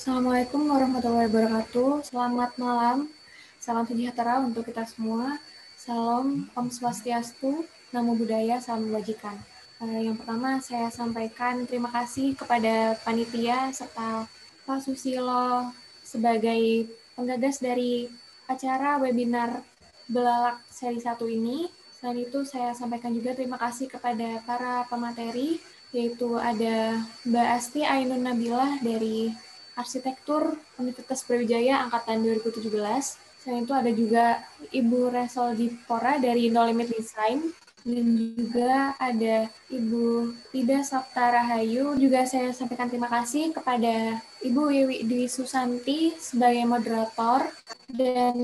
Assalamualaikum warahmatullahi wabarakatuh. Selamat malam. Salam sejahtera untuk kita semua. Salam Om Swastiastu, Namo Buddhaya, Salam wajikan. Eh, yang pertama saya sampaikan terima kasih kepada panitia serta Pak Susilo sebagai penggagas dari acara webinar Belalak seri satu ini. Selain itu saya sampaikan juga terima kasih kepada para pemateri yaitu ada Mbak Asti Ainun Nabilah dari Arsitektur Universitas Brawijaya Angkatan 2017. Selain itu ada juga Ibu Resol Dipora dari No Limit Design dan juga ada Ibu Tida Sapta Rahayu. Juga saya sampaikan terima kasih kepada Ibu Wiwi Dwi Susanti sebagai moderator. Dan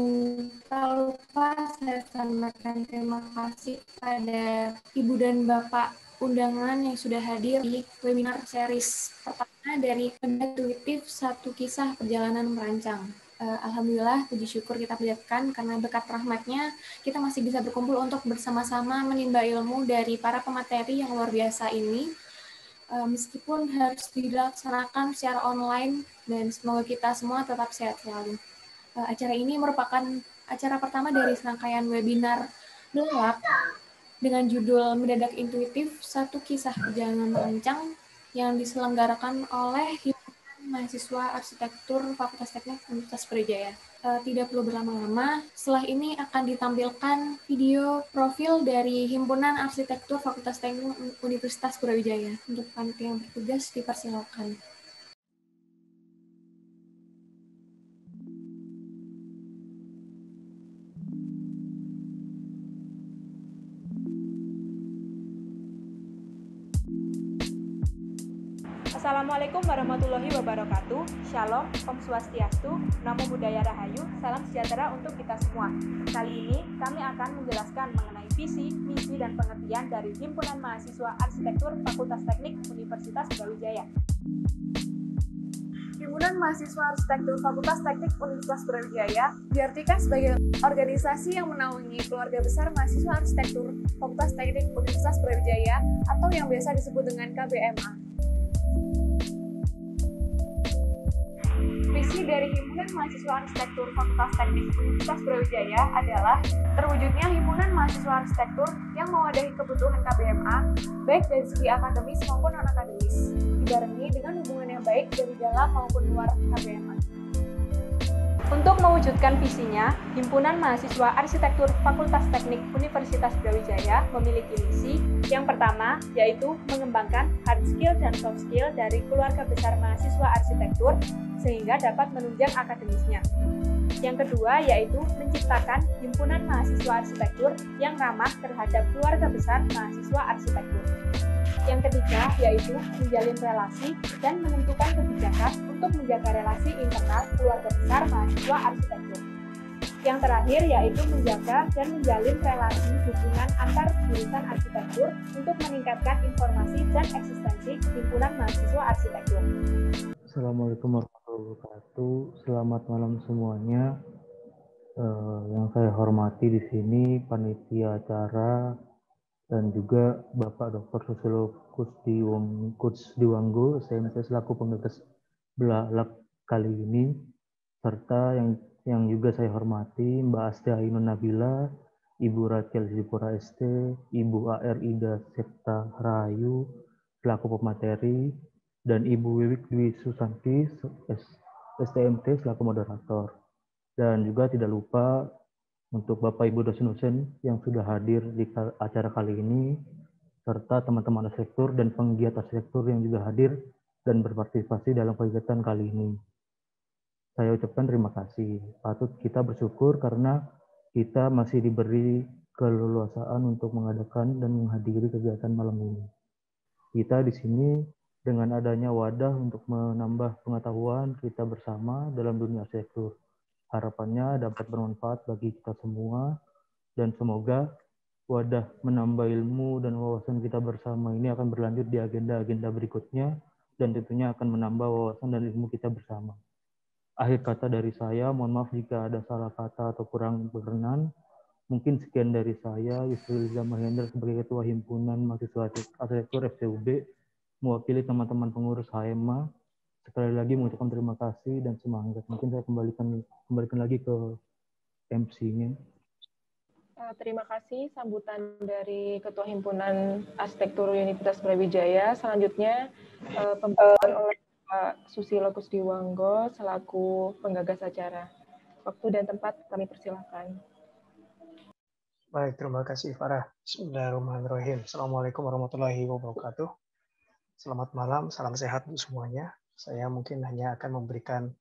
tak lupa saya sampaikan terima kasih kepada Ibu dan Bapak undangan yang sudah hadir di webinar series pertama dari Intuitif Satu Kisah Perjalanan Merancang. Uh, Alhamdulillah, puji syukur kita panjatkan karena berkat rahmatnya kita masih bisa berkumpul untuk bersama-sama menimba ilmu dari para pemateri yang luar biasa ini. Uh, meskipun harus dilaksanakan secara online dan semoga kita semua tetap sehat selalu. Uh, acara ini merupakan acara pertama dari serangkaian webinar Belak dengan judul Mendadak Intuitif, Satu Kisah Perjalanan lancang yang diselenggarakan oleh Himpunan Mahasiswa Arsitektur Fakultas Teknik Universitas Brawijaya. E, tidak perlu berlama-lama, setelah ini akan ditampilkan video profil dari Himpunan Arsitektur Fakultas Teknik Universitas Brawijaya. Untuk panitia yang bertugas dipersilakan. Assalamualaikum warahmatullahi wabarakatuh. Shalom, Om Swastiastu, Namo Buddhaya Rahayu, salam sejahtera untuk kita semua. Kali ini kami akan menjelaskan mengenai visi, misi, dan pengertian dari Himpunan Mahasiswa Arsitektur Fakultas Teknik Universitas Brawijaya. Himpunan Mahasiswa Arsitektur Fakultas Teknik Universitas Brawijaya diartikan sebagai organisasi yang menaungi keluarga besar mahasiswa arsitektur Fakultas Teknik Universitas Brawijaya atau yang biasa disebut dengan KBMA. Visi dari himpunan mahasiswa arsitektur Fakultas Teknik Universitas Brawijaya adalah terwujudnya himpunan mahasiswa arsitektur yang mewadahi kebutuhan KBMA, baik dari segi akademis maupun non-akademis, dibarengi dengan hubungan yang baik dari dalam maupun luar KBMA. Untuk mewujudkan visinya, Himpunan Mahasiswa Arsitektur Fakultas Teknik Universitas Brawijaya memiliki misi yang pertama yaitu mengembangkan hard skill dan soft skill dari keluarga besar mahasiswa arsitektur sehingga dapat menunjang akademisnya. Yang kedua yaitu menciptakan himpunan mahasiswa arsitektur yang ramah terhadap keluarga besar mahasiswa arsitektur. Yang ketiga yaitu menjalin relasi dan menentukan kebijakan untuk menjaga relasi internal keluarga besar mahasiswa arsitektur. Yang terakhir yaitu menjaga dan menjalin relasi hubungan antar jurusan arsitektur untuk meningkatkan informasi dan eksistensi himpunan mahasiswa arsitektur. Assalamualaikum warahmatullahi wabarakatuh. Selamat malam semuanya. Uh, yang saya hormati di sini panitia acara dan juga Bapak Dr. Susilo Kusdiwanggo, SMC selaku penggagas Belalak kali ini serta yang yang juga saya hormati Mbak Asti Ainun Nabila, Ibu Rachel Zipora ST, Ibu AR Ida Septa Rayu, selaku pemateri, dan Ibu Wiwik Dwi Susanti, STMT selaku moderator. Dan juga tidak lupa untuk Bapak Ibu dosen-dosen yang sudah hadir di acara kali ini, serta teman-teman arsitektur dan penggiat arsitektur yang juga hadir dan berpartisipasi dalam kegiatan kali ini. Saya ucapkan terima kasih. Patut kita bersyukur karena kita masih diberi keleluasaan untuk mengadakan dan menghadiri kegiatan malam ini. Kita di sini dengan adanya wadah untuk menambah pengetahuan kita bersama dalam dunia sektor, Harapannya dapat bermanfaat bagi kita semua dan semoga wadah menambah ilmu dan wawasan kita bersama ini akan berlanjut di agenda-agenda berikutnya dan tentunya akan menambah wawasan dan ilmu kita bersama. Akhir kata dari saya, mohon maaf jika ada salah kata atau kurang berkenan. Mungkin sekian dari saya, Yusril Mahendra sebagai Ketua Himpunan Mahasiswa Arsitektur FCUB, mewakili teman-teman pengurus HMA. Sekali lagi mengucapkan terima kasih dan semangat. Mungkin saya kembalikan kembalikan lagi ke MC-nya. Eh, terima kasih sambutan dari Ketua Himpunan Arsitektur Universitas Brawijaya. Selanjutnya eh, pembahasan oleh Pak Susilo Kusdiwanggo selaku penggagas acara. Waktu dan tempat kami persilahkan. Baik, terima kasih Farah. Bismillahirrahmanirrahim. Assalamualaikum warahmatullahi wabarakatuh. Selamat malam, salam sehat untuk semuanya. Saya mungkin hanya akan memberikan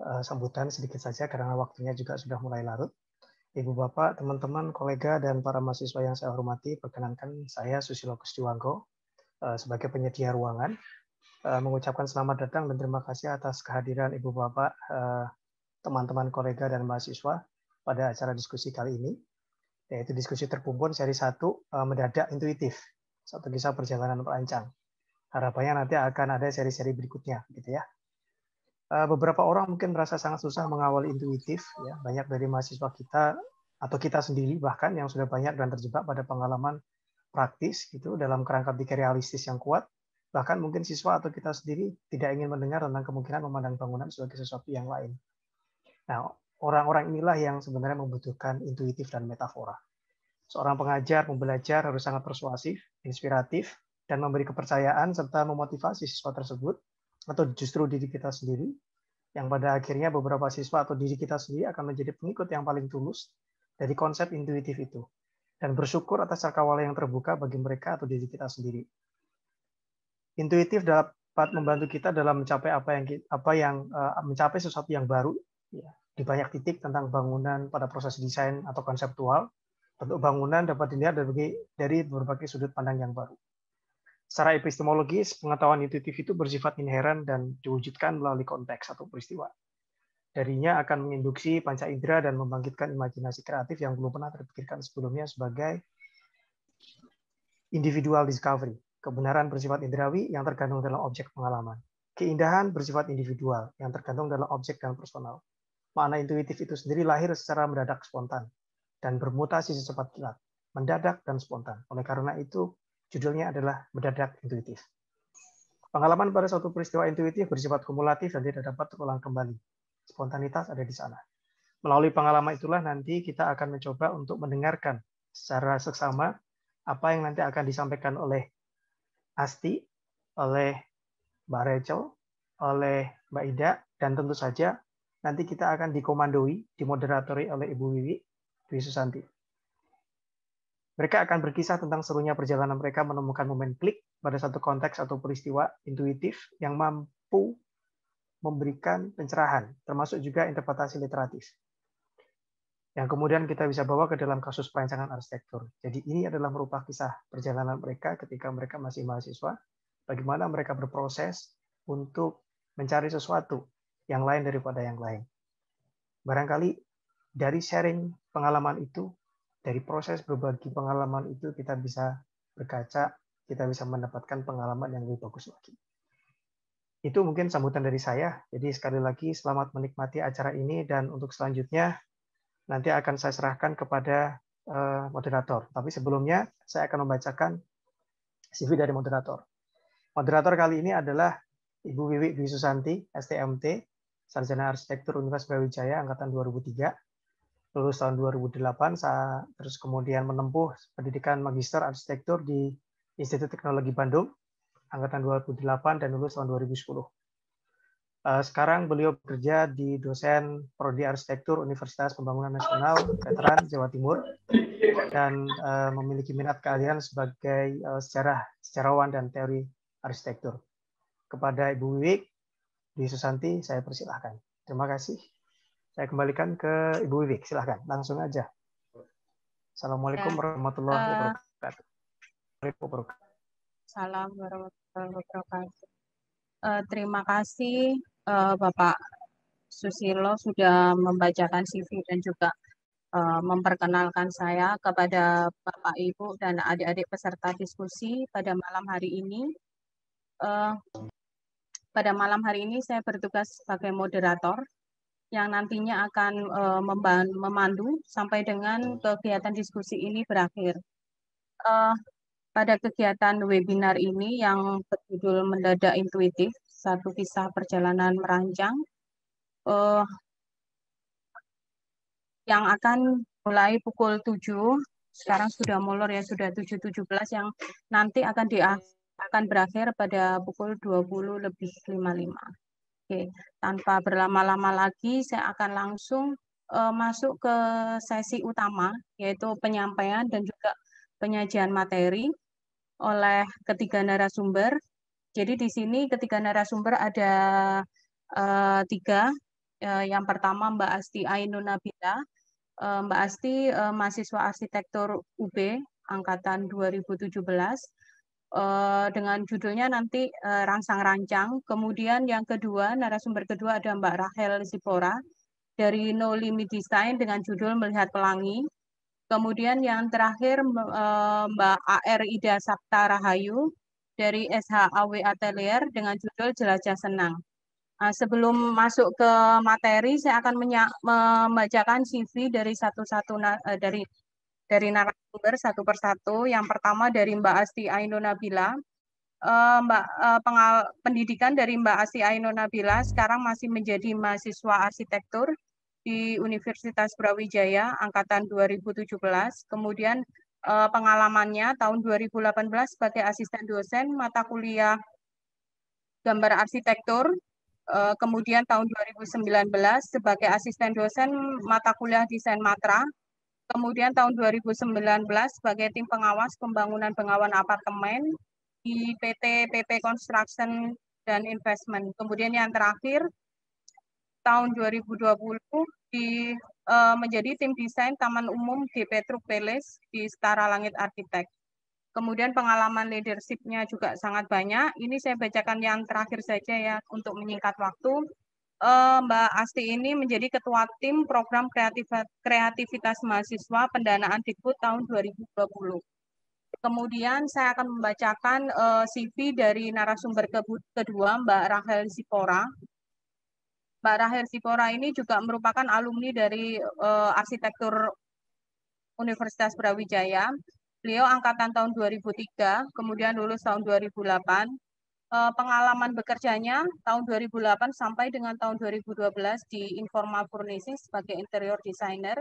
eh, sambutan sedikit saja karena waktunya juga sudah mulai larut. Ibu Bapak, teman-teman, kolega, dan para mahasiswa yang saya hormati, perkenankan saya Susilo Kustiwango eh, sebagai penyedia ruangan eh, mengucapkan selamat datang dan terima kasih atas kehadiran Ibu Bapak, eh, teman-teman, kolega, dan mahasiswa pada acara diskusi kali ini, yaitu diskusi terkumpul seri satu mendadak intuitif, satu kisah perjalanan perancang. Harapannya nanti akan ada seri-seri berikutnya, gitu ya. Eh, beberapa orang mungkin merasa sangat susah mengawal intuitif ya banyak dari mahasiswa kita atau kita sendiri bahkan yang sudah banyak dan terjebak pada pengalaman praktis gitu dalam kerangka pikir realistis yang kuat bahkan mungkin siswa atau kita sendiri tidak ingin mendengar tentang kemungkinan memandang bangunan sebagai sesuatu yang lain. Nah, orang-orang inilah yang sebenarnya membutuhkan intuitif dan metafora. Seorang pengajar pembelajar harus sangat persuasif, inspiratif, dan memberi kepercayaan serta memotivasi siswa tersebut atau justru diri kita sendiri yang pada akhirnya beberapa siswa atau diri kita sendiri akan menjadi pengikut yang paling tulus dari konsep intuitif itu dan bersyukur atas cakrawala yang terbuka bagi mereka atau diri kita sendiri. Intuitif dapat membantu kita dalam mencapai apa yang apa yang eh, mencapai sesuatu yang baru ya, di banyak titik tentang bangunan pada proses desain atau konseptual bentuk bangunan dapat dilihat dari berbagai sudut pandang yang baru. Secara epistemologis, pengetahuan intuitif itu bersifat inheren dan diwujudkan melalui konteks atau peristiwa. Darinya akan menginduksi panca indera dan membangkitkan imajinasi kreatif yang belum pernah terpikirkan sebelumnya sebagai individual discovery, kebenaran bersifat indrawi yang tergantung dalam objek pengalaman, keindahan bersifat individual yang tergantung dalam objek dan personal. Makna intuitif itu sendiri lahir secara mendadak spontan dan bermutasi secepat kilat, mendadak dan spontan. Oleh karena itu, Judulnya adalah Mendadak Intuitif. Pengalaman pada suatu peristiwa intuitif bersifat kumulatif dan tidak dapat terulang kembali. Spontanitas ada di sana. Melalui pengalaman itulah nanti kita akan mencoba untuk mendengarkan secara seksama apa yang nanti akan disampaikan oleh Asti, oleh Mbak Rachel, oleh Mbak Ida, dan tentu saja nanti kita akan dikomandoi, dimoderatori oleh Ibu Wiwi Dwi Susanti. Mereka akan berkisah tentang serunya perjalanan mereka menemukan momen klik pada satu konteks atau peristiwa intuitif yang mampu memberikan pencerahan, termasuk juga interpretasi literatif. Yang kemudian kita bisa bawa ke dalam kasus perancangan arsitektur. Jadi ini adalah merupakan kisah perjalanan mereka ketika mereka masih mahasiswa, bagaimana mereka berproses untuk mencari sesuatu yang lain daripada yang lain. Barangkali dari sharing pengalaman itu dari proses berbagi pengalaman itu kita bisa berkaca, kita bisa mendapatkan pengalaman yang lebih bagus lagi. Itu mungkin sambutan dari saya. Jadi sekali lagi selamat menikmati acara ini dan untuk selanjutnya nanti akan saya serahkan kepada eh, moderator. Tapi sebelumnya saya akan membacakan CV dari moderator. Moderator kali ini adalah Ibu Wiwi Dwi Susanti, STMT, Sarjana Arsitektur Universitas Brawijaya angkatan 2003 lulus tahun 2008, saya terus kemudian menempuh pendidikan magister arsitektur di Institut Teknologi Bandung, angkatan 2008 dan lulus tahun 2010. Eh, sekarang beliau bekerja di dosen Prodi Arsitektur Universitas Pembangunan Nasional Veteran Jawa Timur dan eh, memiliki minat keahlian sebagai eh, sejarah, sejarawan dan teori arsitektur. Kepada Ibu Wiwik, di Susanti, saya persilahkan. Terima kasih. Saya kembalikan ke Ibu Wiwi, silahkan langsung aja. Assalamualaikum ya. warahmatullahi eh, wabarakatuh. Salam warahmatullahi wabarakatuh. Uh, terima kasih uh, Bapak Susilo sudah membacakan CV dan juga uh, memperkenalkan saya kepada Bapak Ibu dan adik-adik peserta diskusi pada malam hari ini. Uh, pada malam hari ini saya bertugas sebagai moderator yang nantinya akan uh, memandu sampai dengan kegiatan diskusi ini berakhir. Uh, pada kegiatan webinar ini yang berjudul Mendadak Intuitif, satu kisah perjalanan merancang, uh, yang akan mulai pukul 7, sekarang sudah molor ya, sudah 7.17, yang nanti akan di akan berakhir pada pukul 20 lebih 55. Oke, tanpa berlama-lama lagi saya akan langsung uh, masuk ke sesi utama yaitu penyampaian dan juga penyajian materi oleh ketiga narasumber. Jadi di sini ketiga narasumber ada uh, tiga. Uh, yang pertama Mbak Asti Ainun Nabila. Uh, Mbak Asti uh, mahasiswa arsitektur UB angkatan 2017. Eh, dengan judulnya nanti eh, rangsang-rancang. Kemudian yang kedua, narasumber kedua ada Mbak Rahel Sipora dari No Limit Design dengan judul Melihat Pelangi. Kemudian yang terakhir eh, Mbak AR Ida Sapta Rahayu dari SHAW Atelier dengan judul Jelajah Senang. Sebelum masuk ke materi, saya akan membacakan CV dari satu-satu dari dari narasumber satu persatu. Yang pertama dari Mbak Asti Ainunabila. Eh, Mbak eh, pengal pendidikan dari Mbak Asti Ainunabila sekarang masih menjadi mahasiswa arsitektur di Universitas Brawijaya angkatan 2017. Kemudian eh, pengalamannya tahun 2018 sebagai asisten dosen mata kuliah gambar arsitektur kemudian tahun 2019 sebagai asisten dosen mata kuliah desain matra Kemudian tahun 2019 sebagai tim pengawas pembangunan pengawan apartemen di PT PP Construction dan Investment. Kemudian yang terakhir tahun 2020 di uh, menjadi tim desain Taman Umum di Petruk Palace di Setara Langit Arsitek. Kemudian pengalaman leadershipnya juga sangat banyak. Ini saya bacakan yang terakhir saja ya untuk menyingkat waktu uh, Mbak Asti ini menjadi ketua tim program kreatif kreativitas mahasiswa pendanaan Dikbud tahun 2020. Kemudian saya akan membacakan uh, eh, CV dari narasumber ke kedua Mbak Rahel Sipora. Mbak Rahel Sipora ini juga merupakan alumni dari uh, arsitektur Universitas Brawijaya. Beliau angkatan tahun 2003, kemudian lulus tahun 2008, Eh, pengalaman bekerjanya tahun 2008 sampai dengan tahun 2012 di Informa Furnishing sebagai interior designer.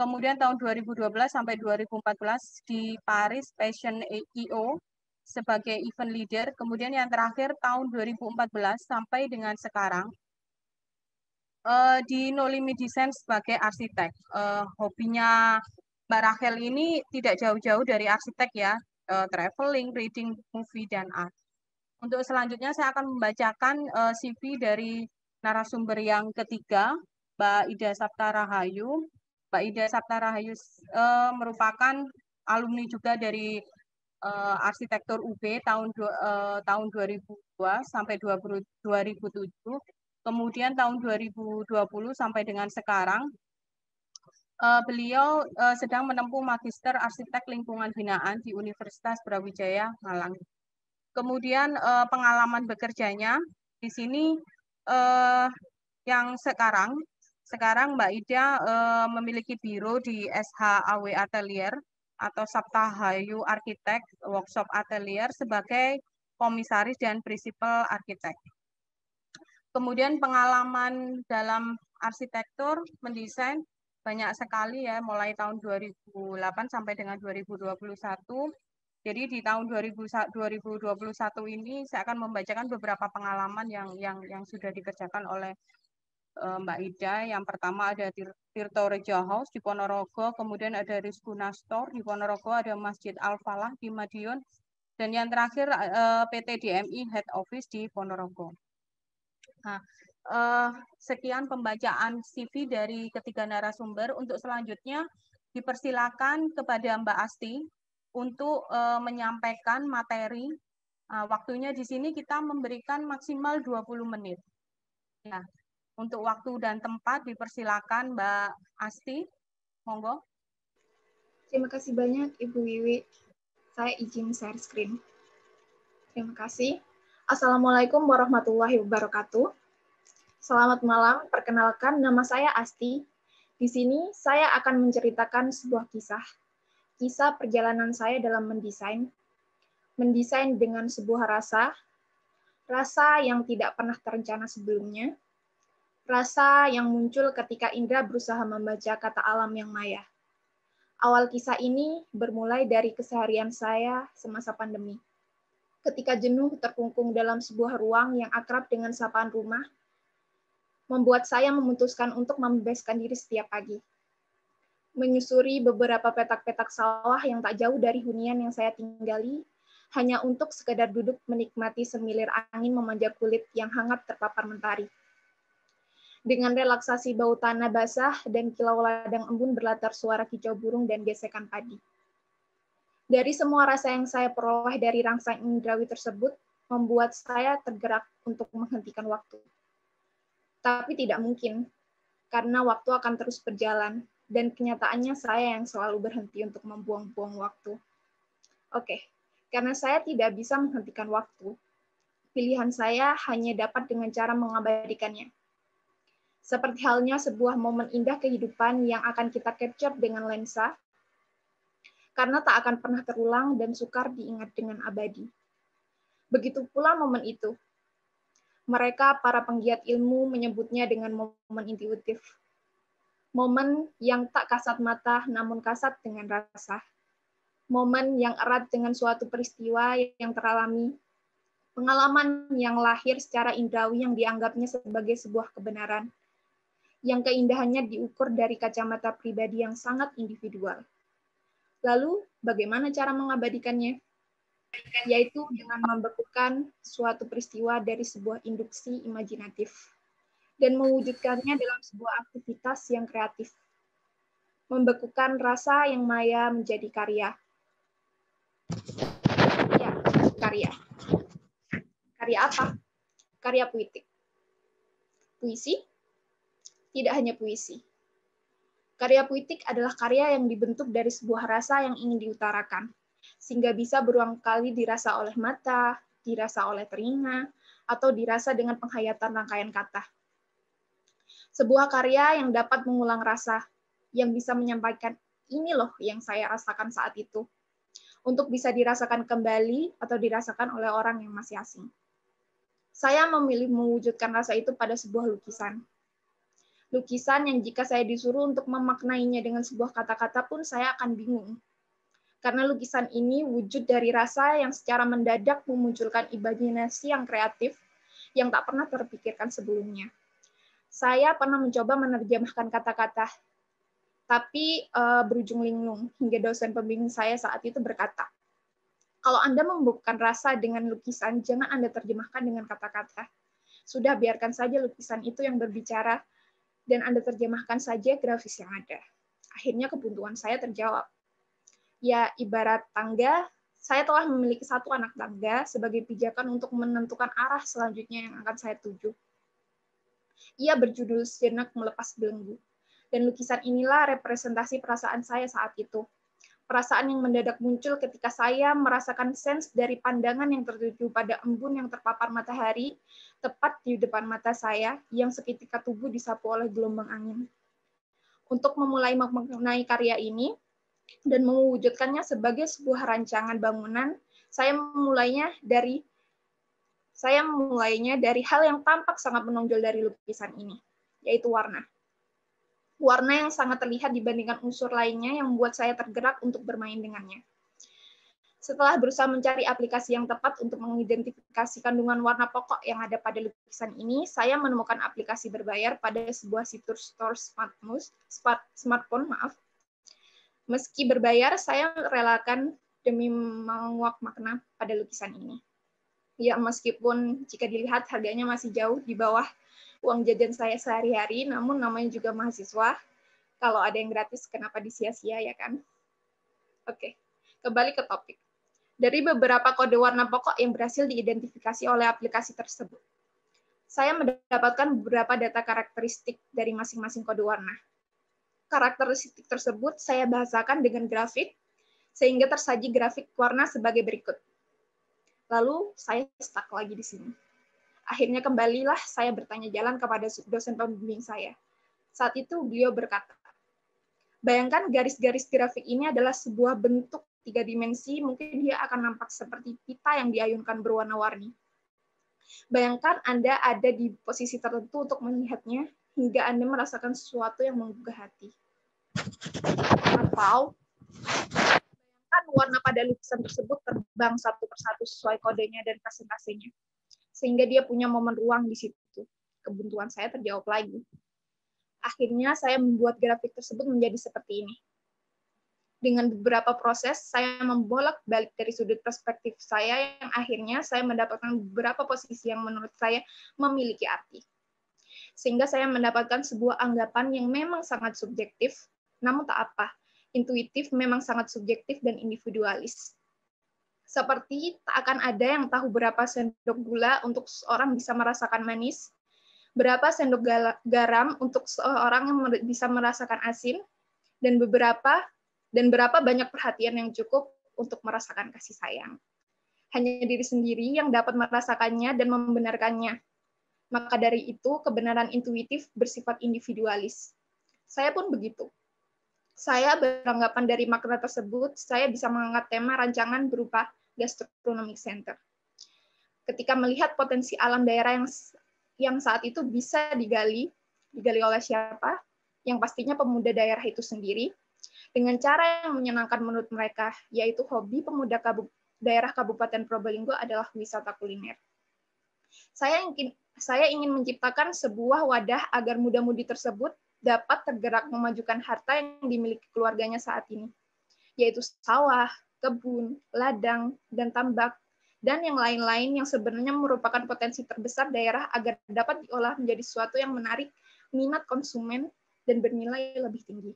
Kemudian tahun 2012 sampai 2014 di Paris Fashion EO sebagai event leader. Kemudian yang terakhir tahun 2014 sampai dengan sekarang eh, di No Limit Design sebagai arsitek. Eh, hobinya Mbak Rachel ini tidak jauh-jauh dari arsitek ya, traveling, reading, movie, dan art. Untuk selanjutnya saya akan membacakan uh, eh, CV dari narasumber yang ketiga, Mbak Ida Sapta Rahayu. Mbak Ida Sapta Rahayu uh, eh, merupakan alumni juga dari uh, arsitektur UB tahun uh, tahun 2002 sampai 20, 2007. Kemudian tahun 2020 sampai dengan sekarang beliau sedang menempuh magister arsitek lingkungan binaan di Universitas Brawijaya Malang Kemudian eh, pengalaman bekerjanya di sini eh, yang sekarang sekarang Mbak Ida eh, memiliki biro di SHAW Atelier atau Sabta Hayu Arsitek Workshop Atelier sebagai komisaris dan prinsipal arsitek. Kemudian pengalaman dalam arsitektur, mendesain banyak sekali ya mulai tahun 2008 sampai dengan 2021 jadi di tahun 2021 ini saya akan membacakan beberapa pengalaman yang yang yang sudah dikerjakan oleh uh, Mbak Ida. Yang pertama ada Tirto Reja House di Ponorogo, kemudian ada Rizkuna Store di Ponorogo, ada Masjid Al Falah di Madiun, dan yang terakhir uh, eh, PT DMI Head Office di Ponorogo. Nah, uh, sekian pembacaan CV dari ketiga narasumber. Untuk selanjutnya dipersilakan kepada Mbak Asti untuk uh, menyampaikan materi. Uh, waktunya di sini kita memberikan maksimal 20 menit. Nah, untuk waktu dan tempat dipersilakan Mbak Asti. Monggo. Terima kasih banyak Ibu Wiwi. Saya izin share screen. Terima kasih. Assalamualaikum warahmatullahi wabarakatuh. Selamat malam, perkenalkan nama saya Asti. Di sini saya akan menceritakan sebuah kisah kisah perjalanan saya dalam mendesain. Mendesain dengan sebuah rasa, rasa yang tidak pernah terencana sebelumnya, rasa yang muncul ketika Indra berusaha membaca kata alam yang maya. Awal kisah ini bermulai dari keseharian saya semasa pandemi. Ketika jenuh terkungkung dalam sebuah ruang yang akrab dengan sapaan rumah, membuat saya memutuskan untuk membebaskan diri setiap pagi menyusuri beberapa petak-petak sawah yang tak jauh dari hunian yang saya tinggali, hanya untuk sekedar duduk menikmati semilir angin memanjat kulit yang hangat terpapar mentari. Dengan relaksasi bau tanah basah dan kilau ladang embun berlatar suara kicau burung dan gesekan padi. Dari semua rasa yang saya peroleh dari rangsang indrawi tersebut, membuat saya tergerak untuk menghentikan waktu. Tapi tidak mungkin, karena waktu akan terus berjalan, dan kenyataannya saya yang selalu berhenti untuk membuang-buang waktu. Oke, karena saya tidak bisa menghentikan waktu, pilihan saya hanya dapat dengan cara mengabadikannya. Seperti halnya sebuah momen indah kehidupan yang akan kita capture dengan lensa, karena tak akan pernah terulang dan sukar diingat dengan abadi. Begitu pula momen itu. Mereka, para penggiat ilmu, menyebutnya dengan momen intuitif momen yang tak kasat mata namun kasat dengan rasa, momen yang erat dengan suatu peristiwa yang teralami, pengalaman yang lahir secara indrawi yang dianggapnya sebagai sebuah kebenaran, yang keindahannya diukur dari kacamata pribadi yang sangat individual. Lalu, bagaimana cara mengabadikannya? Yaitu dengan membekukan suatu peristiwa dari sebuah induksi imajinatif dan mewujudkannya dalam sebuah aktivitas yang kreatif. Membekukan rasa yang maya menjadi karya. Ya, karya. Karya apa? Karya puitik. Puisi? Tidak hanya puisi. Karya puitik adalah karya yang dibentuk dari sebuah rasa yang ingin diutarakan, sehingga bisa berulang kali dirasa oleh mata, dirasa oleh telinga, atau dirasa dengan penghayatan rangkaian kata sebuah karya yang dapat mengulang rasa, yang bisa menyampaikan ini loh yang saya rasakan saat itu, untuk bisa dirasakan kembali atau dirasakan oleh orang yang masih asing. Saya memilih mewujudkan rasa itu pada sebuah lukisan. Lukisan yang jika saya disuruh untuk memaknainya dengan sebuah kata-kata pun saya akan bingung. Karena lukisan ini wujud dari rasa yang secara mendadak memunculkan imajinasi yang kreatif yang tak pernah terpikirkan sebelumnya saya pernah mencoba menerjemahkan kata-kata, tapi uh, berujung linglung hingga dosen pembimbing saya saat itu berkata, kalau Anda membuka rasa dengan lukisan, jangan Anda terjemahkan dengan kata-kata. Sudah biarkan saja lukisan itu yang berbicara, dan Anda terjemahkan saja grafis yang ada. Akhirnya kebuntuan saya terjawab. Ya, ibarat tangga, saya telah memiliki satu anak tangga sebagai pijakan untuk menentukan arah selanjutnya yang akan saya tuju ia berjudul Sejenak Melepas Belenggu. Dan lukisan inilah representasi perasaan saya saat itu. Perasaan yang mendadak muncul ketika saya merasakan sens dari pandangan yang tertuju pada embun yang terpapar matahari, tepat di depan mata saya, yang seketika tubuh disapu oleh gelombang angin. Untuk memulai mengenai karya ini, dan mewujudkannya sebagai sebuah rancangan bangunan, saya memulainya dari saya mulainya dari hal yang tampak sangat menonjol dari lukisan ini, yaitu warna. Warna yang sangat terlihat dibandingkan unsur lainnya yang membuat saya tergerak untuk bermain dengannya. Setelah berusaha mencari aplikasi yang tepat untuk mengidentifikasi kandungan warna pokok yang ada pada lukisan ini, saya menemukan aplikasi berbayar pada sebuah situs store smartphone, maaf, meski berbayar, saya relakan demi menguak makna pada lukisan ini. Ya, meskipun jika dilihat harganya masih jauh di bawah uang jajan saya sehari-hari, namun namanya juga mahasiswa. Kalau ada yang gratis, kenapa disia-sia ya kan? Oke, kembali ke topik. Dari beberapa kode warna pokok yang berhasil diidentifikasi oleh aplikasi tersebut, saya mendapatkan beberapa data karakteristik dari masing-masing kode warna. Karakteristik tersebut saya bahasakan dengan grafik, sehingga tersaji grafik warna sebagai berikut. Lalu saya stuck lagi di sini. Akhirnya kembalilah saya bertanya jalan kepada dosen pembimbing saya. Saat itu beliau berkata, bayangkan garis-garis grafik ini adalah sebuah bentuk tiga dimensi, mungkin dia akan nampak seperti pita yang diayunkan berwarna-warni. Bayangkan Anda ada di posisi tertentu untuk melihatnya, hingga Anda merasakan sesuatu yang menggugah hati. Atau warna pada lukisan tersebut terbang satu persatu sesuai kodenya dan presentasenya. Sehingga dia punya momen ruang di situ. Kebuntuan saya terjawab lagi. Akhirnya saya membuat grafik tersebut menjadi seperti ini. Dengan beberapa proses, saya membolak-balik dari sudut perspektif saya yang akhirnya saya mendapatkan beberapa posisi yang menurut saya memiliki arti. Sehingga saya mendapatkan sebuah anggapan yang memang sangat subjektif, namun tak apa, intuitif memang sangat subjektif dan individualis. Seperti tak akan ada yang tahu berapa sendok gula untuk seorang bisa merasakan manis, berapa sendok garam untuk seorang yang bisa merasakan asin, dan beberapa dan berapa banyak perhatian yang cukup untuk merasakan kasih sayang. Hanya diri sendiri yang dapat merasakannya dan membenarkannya. Maka dari itu, kebenaran intuitif bersifat individualis. Saya pun begitu saya beranggapan dari makna tersebut, saya bisa mengangkat tema rancangan berupa gastronomic center. Ketika melihat potensi alam daerah yang yang saat itu bisa digali, digali oleh siapa? Yang pastinya pemuda daerah itu sendiri, dengan cara yang menyenangkan menurut mereka, yaitu hobi pemuda kabup, daerah Kabupaten Probolinggo adalah wisata kuliner. Saya ingin saya ingin menciptakan sebuah wadah agar muda-mudi tersebut dapat tergerak memajukan harta yang dimiliki keluarganya saat ini, yaitu sawah, kebun, ladang, dan tambak, dan yang lain-lain yang sebenarnya merupakan potensi terbesar daerah agar dapat diolah menjadi sesuatu yang menarik minat konsumen dan bernilai lebih tinggi.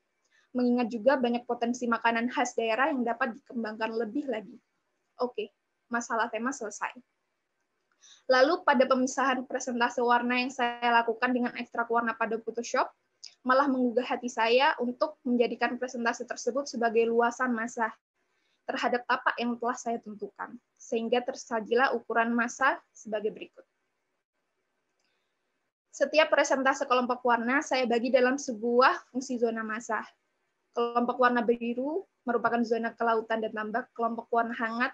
Mengingat juga banyak potensi makanan khas daerah yang dapat dikembangkan lebih lagi. Oke, masalah tema selesai. Lalu pada pemisahan presentase warna yang saya lakukan dengan ekstrak warna pada Photoshop, malah menggugah hati saya untuk menjadikan presentasi tersebut sebagai luasan masa terhadap apa yang telah saya tentukan, sehingga tersajilah ukuran masa sebagai berikut. Setiap presentase kelompok warna saya bagi dalam sebuah fungsi zona masa. Kelompok warna biru merupakan zona kelautan dan tambak, kelompok warna hangat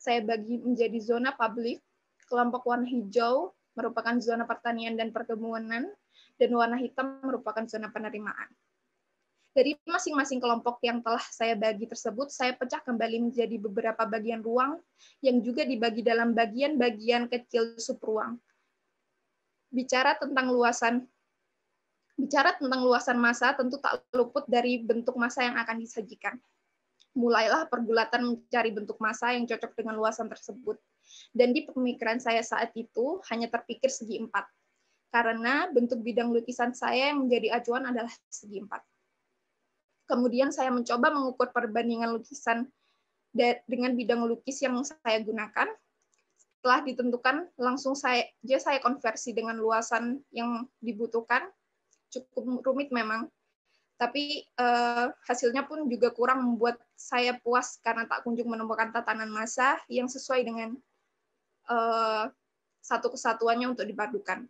saya bagi menjadi zona publik, kelompok warna hijau merupakan zona pertanian dan perkebunan, dan warna hitam merupakan zona penerimaan. Dari masing-masing kelompok yang telah saya bagi tersebut, saya pecah kembali menjadi beberapa bagian ruang yang juga dibagi dalam bagian-bagian kecil subruang. Bicara tentang luasan bicara tentang luasan masa tentu tak luput dari bentuk masa yang akan disajikan. Mulailah pergulatan mencari bentuk masa yang cocok dengan luasan tersebut. Dan di pemikiran saya saat itu hanya terpikir segi empat, karena bentuk bidang lukisan saya yang menjadi acuan adalah segi empat. Kemudian saya mencoba mengukur perbandingan lukisan dengan bidang lukis yang saya gunakan. Setelah ditentukan, langsung saya saya konversi dengan luasan yang dibutuhkan. Cukup rumit memang, tapi eh, hasilnya pun juga kurang membuat saya puas karena tak kunjung menemukan tatanan masa yang sesuai dengan eh, satu kesatuannya untuk dipadukan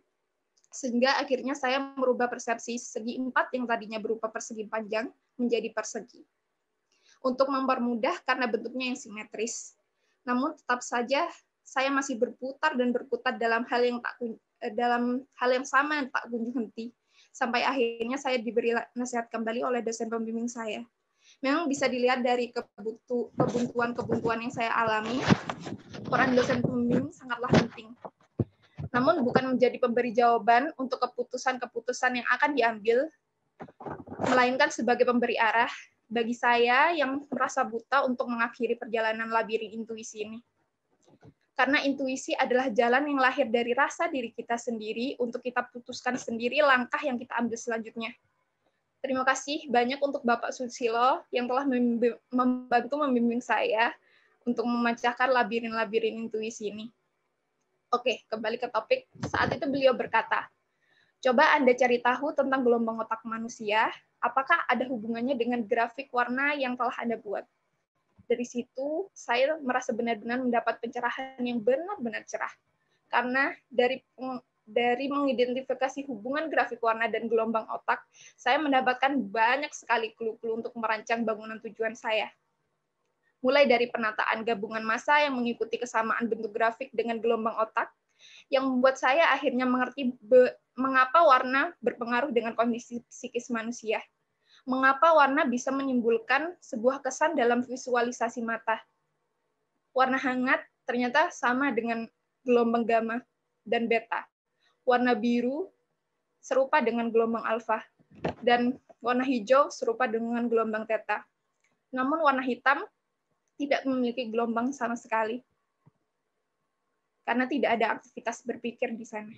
sehingga akhirnya saya merubah persepsi segi empat yang tadinya berupa persegi panjang menjadi persegi. Untuk mempermudah karena bentuknya yang simetris. Namun tetap saja saya masih berputar dan berkutat dalam hal yang tak eh, dalam hal yang sama yang tak kunjung henti sampai akhirnya saya diberi nasihat kembali oleh dosen pembimbing saya. Memang bisa dilihat dari kebutuhan kebuntuan-kebuntuan yang saya alami, peran dosen pembimbing sangatlah penting namun bukan menjadi pemberi jawaban untuk keputusan-keputusan yang akan diambil, melainkan sebagai pemberi arah bagi saya yang merasa buta untuk mengakhiri perjalanan labirin intuisi ini. Karena intuisi adalah jalan yang lahir dari rasa diri kita sendiri untuk kita putuskan sendiri langkah yang kita ambil selanjutnya. Terima kasih banyak untuk Bapak Susilo yang telah membantu membimbing saya untuk memecahkan labirin-labirin intuisi ini. Oke, kembali ke topik. Saat itu beliau berkata, Coba Anda cari tahu tentang gelombang otak manusia, apakah ada hubungannya dengan grafik warna yang telah Anda buat. Dari situ, saya merasa benar-benar mendapat pencerahan yang benar-benar cerah. Karena dari dari mengidentifikasi hubungan grafik warna dan gelombang otak, saya mendapatkan banyak sekali clue-clue untuk merancang bangunan tujuan saya mulai dari penataan gabungan massa yang mengikuti kesamaan bentuk grafik dengan gelombang otak, yang membuat saya akhirnya mengerti mengapa warna berpengaruh dengan kondisi psikis manusia. Mengapa warna bisa menimbulkan sebuah kesan dalam visualisasi mata. Warna hangat ternyata sama dengan gelombang gamma dan beta. Warna biru serupa dengan gelombang alfa dan warna hijau serupa dengan gelombang teta. Namun warna hitam tidak memiliki gelombang sama sekali karena tidak ada aktivitas berpikir di sana.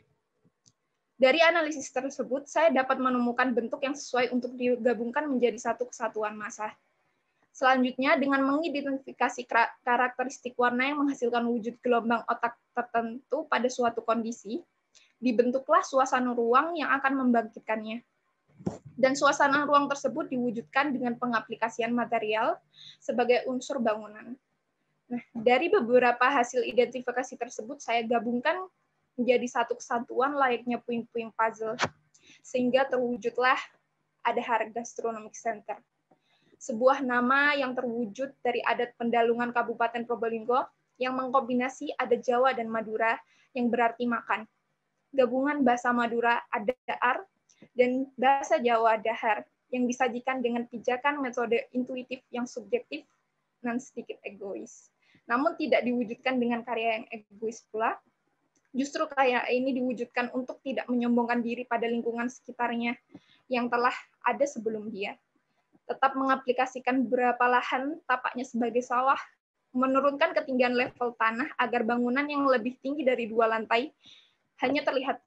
Dari analisis tersebut, saya dapat menemukan bentuk yang sesuai untuk digabungkan menjadi satu kesatuan massa. Selanjutnya, dengan mengidentifikasi karakteristik warna yang menghasilkan wujud gelombang otak tertentu pada suatu kondisi, dibentuklah suasana ruang yang akan membangkitkannya dan suasana ruang tersebut diwujudkan dengan pengaplikasian material sebagai unsur bangunan. Nah, dari beberapa hasil identifikasi tersebut saya gabungkan menjadi satu kesatuan layaknya puing-puing puzzle sehingga terwujudlah ada Harga Gastronomic Center. Sebuah nama yang terwujud dari adat pendalungan Kabupaten Probolinggo yang mengkombinasi adat Jawa dan Madura yang berarti makan. Gabungan bahasa Madura ada ar dan bahasa Jawa dahar yang disajikan dengan pijakan metode intuitif yang subjektif dan sedikit egois. Namun tidak diwujudkan dengan karya yang egois pula, justru karya ini diwujudkan untuk tidak menyombongkan diri pada lingkungan sekitarnya yang telah ada sebelum dia. Tetap mengaplikasikan berapa lahan tapaknya sebagai sawah, menurunkan ketinggian level tanah agar bangunan yang lebih tinggi dari dua lantai hanya terlihat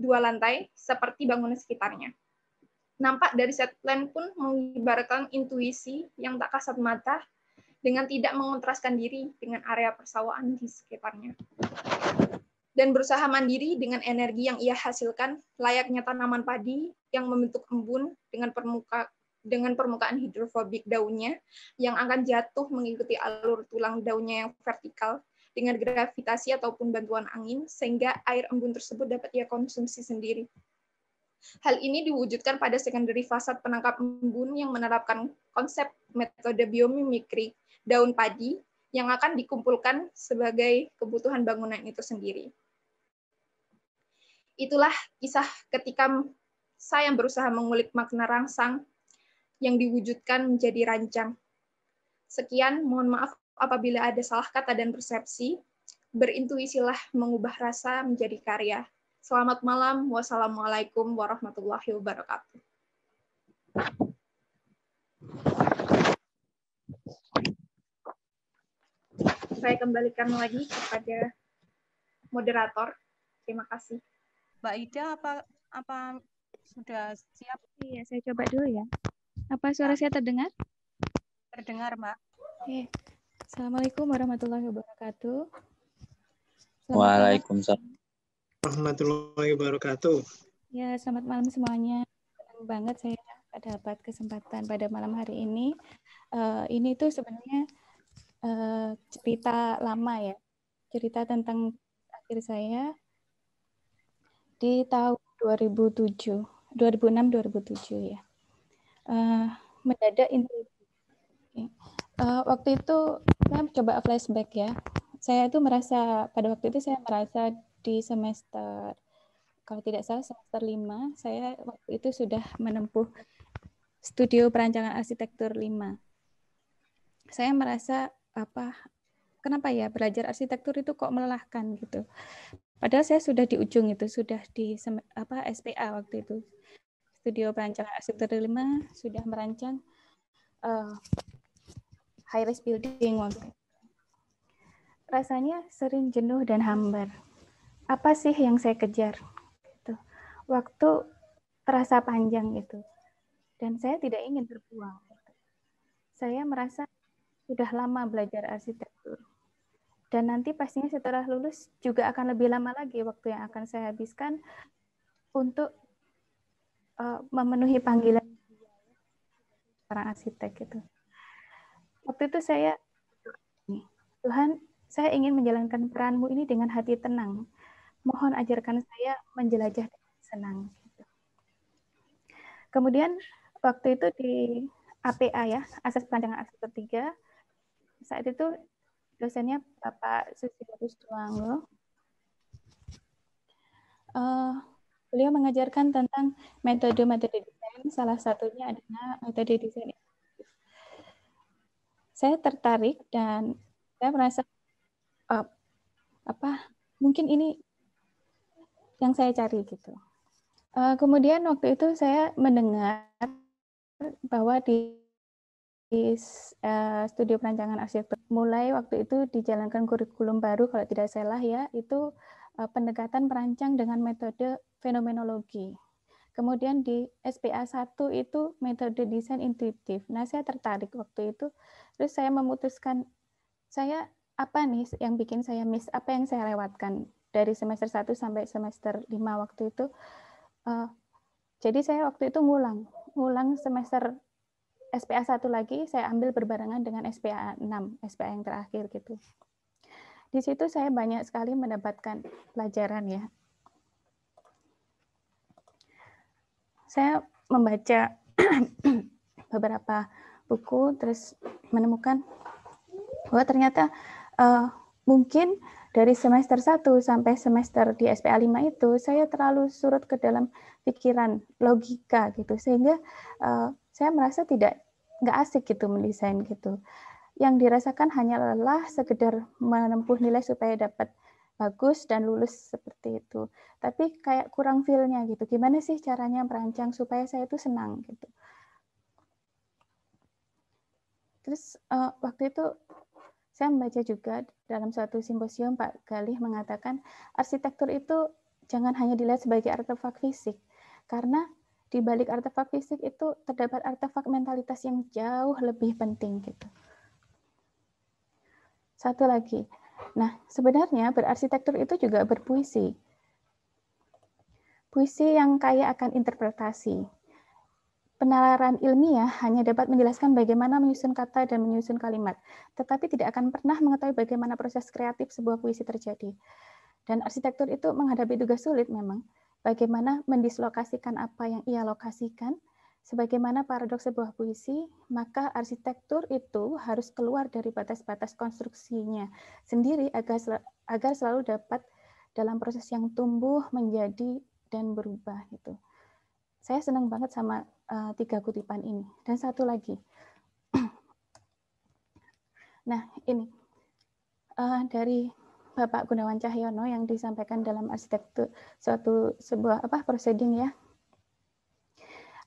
dua lantai seperti bangunan sekitarnya. Nampak dari set plan pun mengibarkan intuisi yang tak kasat mata dengan tidak mengontraskan diri dengan area persawahan di sekitarnya. Dan berusaha mandiri dengan energi yang ia hasilkan layaknya tanaman padi yang membentuk embun dengan permuka dengan permukaan hidrofobik daunnya yang akan jatuh mengikuti alur tulang daunnya yang vertikal dengan gravitasi ataupun bantuan angin, sehingga air embun tersebut dapat ia konsumsi sendiri. Hal ini diwujudkan pada secondary fasad penangkap embun yang menerapkan konsep metode biomimikri daun padi yang akan dikumpulkan sebagai kebutuhan bangunan itu sendiri. Itulah kisah ketika saya berusaha mengulik makna rangsang yang diwujudkan menjadi rancang. Sekian, mohon maaf apabila ada salah kata dan persepsi, berintuisilah mengubah rasa menjadi karya. Selamat malam, wassalamualaikum warahmatullahi wabarakatuh. Saya kembalikan lagi kepada moderator. Terima kasih. Mbak Ida, apa apa sudah siap? Iya, saya coba dulu ya. Apa suara saya terdengar? Terdengar, Mbak. Oke. Assalamualaikum warahmatullahi wabarakatuh. Selamat Waalaikumsalam. Warahmatullahi wabarakatuh. Ya, selamat malam semuanya. Senang banget saya dapat kesempatan pada malam hari ini. Uh, ini tuh sebenarnya uh, cerita lama ya. Cerita tentang akhir saya di tahun 2007. 2006 2007 ya. Uh, mendadak intuisi. Okay uh, waktu itu saya coba flashback ya. Saya itu merasa pada waktu itu saya merasa di semester kalau tidak salah semester 5 saya waktu itu sudah menempuh studio perancangan arsitektur 5. Saya merasa apa kenapa ya belajar arsitektur itu kok melelahkan gitu. Padahal saya sudah di ujung itu, sudah di apa SPA waktu itu. Studio perancangan arsitektur 5 sudah merancang uh, high-rise building waktu Rasanya sering jenuh dan hambar. Apa sih yang saya kejar? Gitu. Waktu terasa panjang itu Dan saya tidak ingin terbuang. Saya merasa sudah lama belajar arsitektur. Dan nanti pastinya setelah lulus juga akan lebih lama lagi waktu yang akan saya habiskan untuk uh, memenuhi panggilan orang arsitek gitu. Waktu itu saya, Tuhan, saya ingin menjalankan peranmu ini dengan hati tenang. Mohon ajarkan saya menjelajah dengan senang. Kemudian waktu itu di APA ya, asas perancangan asas ketiga, saat itu dosennya Bapak Susi Tuanglo. Uh, eh, beliau mengajarkan tentang metode-metode desain, salah satunya adalah metode desain saya tertarik dan saya merasa uh, apa mungkin ini yang saya cari gitu. Uh, kemudian waktu itu saya mendengar bahwa di, di uh, studio perancangan arsitektur mulai waktu itu dijalankan kurikulum baru kalau tidak salah ya itu uh, pendekatan perancang dengan metode fenomenologi. Kemudian di SPA 1 itu metode desain intuitif. Nah, saya tertarik waktu itu. Terus saya memutuskan, saya apa nih yang bikin saya miss, apa yang saya lewatkan dari semester 1 sampai semester 5 waktu itu. Eh, jadi saya waktu itu ngulang, ngulang semester SPA 1 lagi, saya ambil berbarengan dengan SPA 6, SPA yang terakhir gitu. Di situ saya banyak sekali mendapatkan pelajaran ya, saya membaca beberapa buku terus menemukan bahwa ternyata uh, mungkin dari semester 1 sampai semester di SPA 5 itu saya terlalu surut ke dalam pikiran logika gitu sehingga uh, saya merasa tidak nggak asik gitu mendesain gitu yang dirasakan hanya lelah sekedar menempuh nilai supaya dapat bagus dan lulus seperti itu. Tapi kayak kurang feel-nya gitu. Gimana sih caranya merancang supaya saya itu senang gitu. Terus uh, waktu itu saya membaca juga dalam suatu simposium Pak Galih mengatakan arsitektur itu jangan hanya dilihat sebagai artefak fisik karena di balik artefak fisik itu terdapat artefak mentalitas yang jauh lebih penting gitu. Satu lagi, Nah, sebenarnya berarsitektur itu juga berpuisi. Puisi yang kaya akan interpretasi. Penalaran ilmiah hanya dapat menjelaskan bagaimana menyusun kata dan menyusun kalimat, tetapi tidak akan pernah mengetahui bagaimana proses kreatif sebuah puisi terjadi. Dan arsitektur itu menghadapi tugas sulit memang, bagaimana mendislokasikan apa yang ia lokasikan, Sebagaimana paradoks sebuah puisi, maka arsitektur itu harus keluar dari batas-batas konstruksinya sendiri agar sel agar selalu dapat dalam proses yang tumbuh menjadi dan berubah itu. Saya senang banget sama uh, tiga kutipan ini dan satu lagi. nah ini uh, dari Bapak Gunawan Cahyono yang disampaikan dalam arsitektur suatu sebuah apa proceeding ya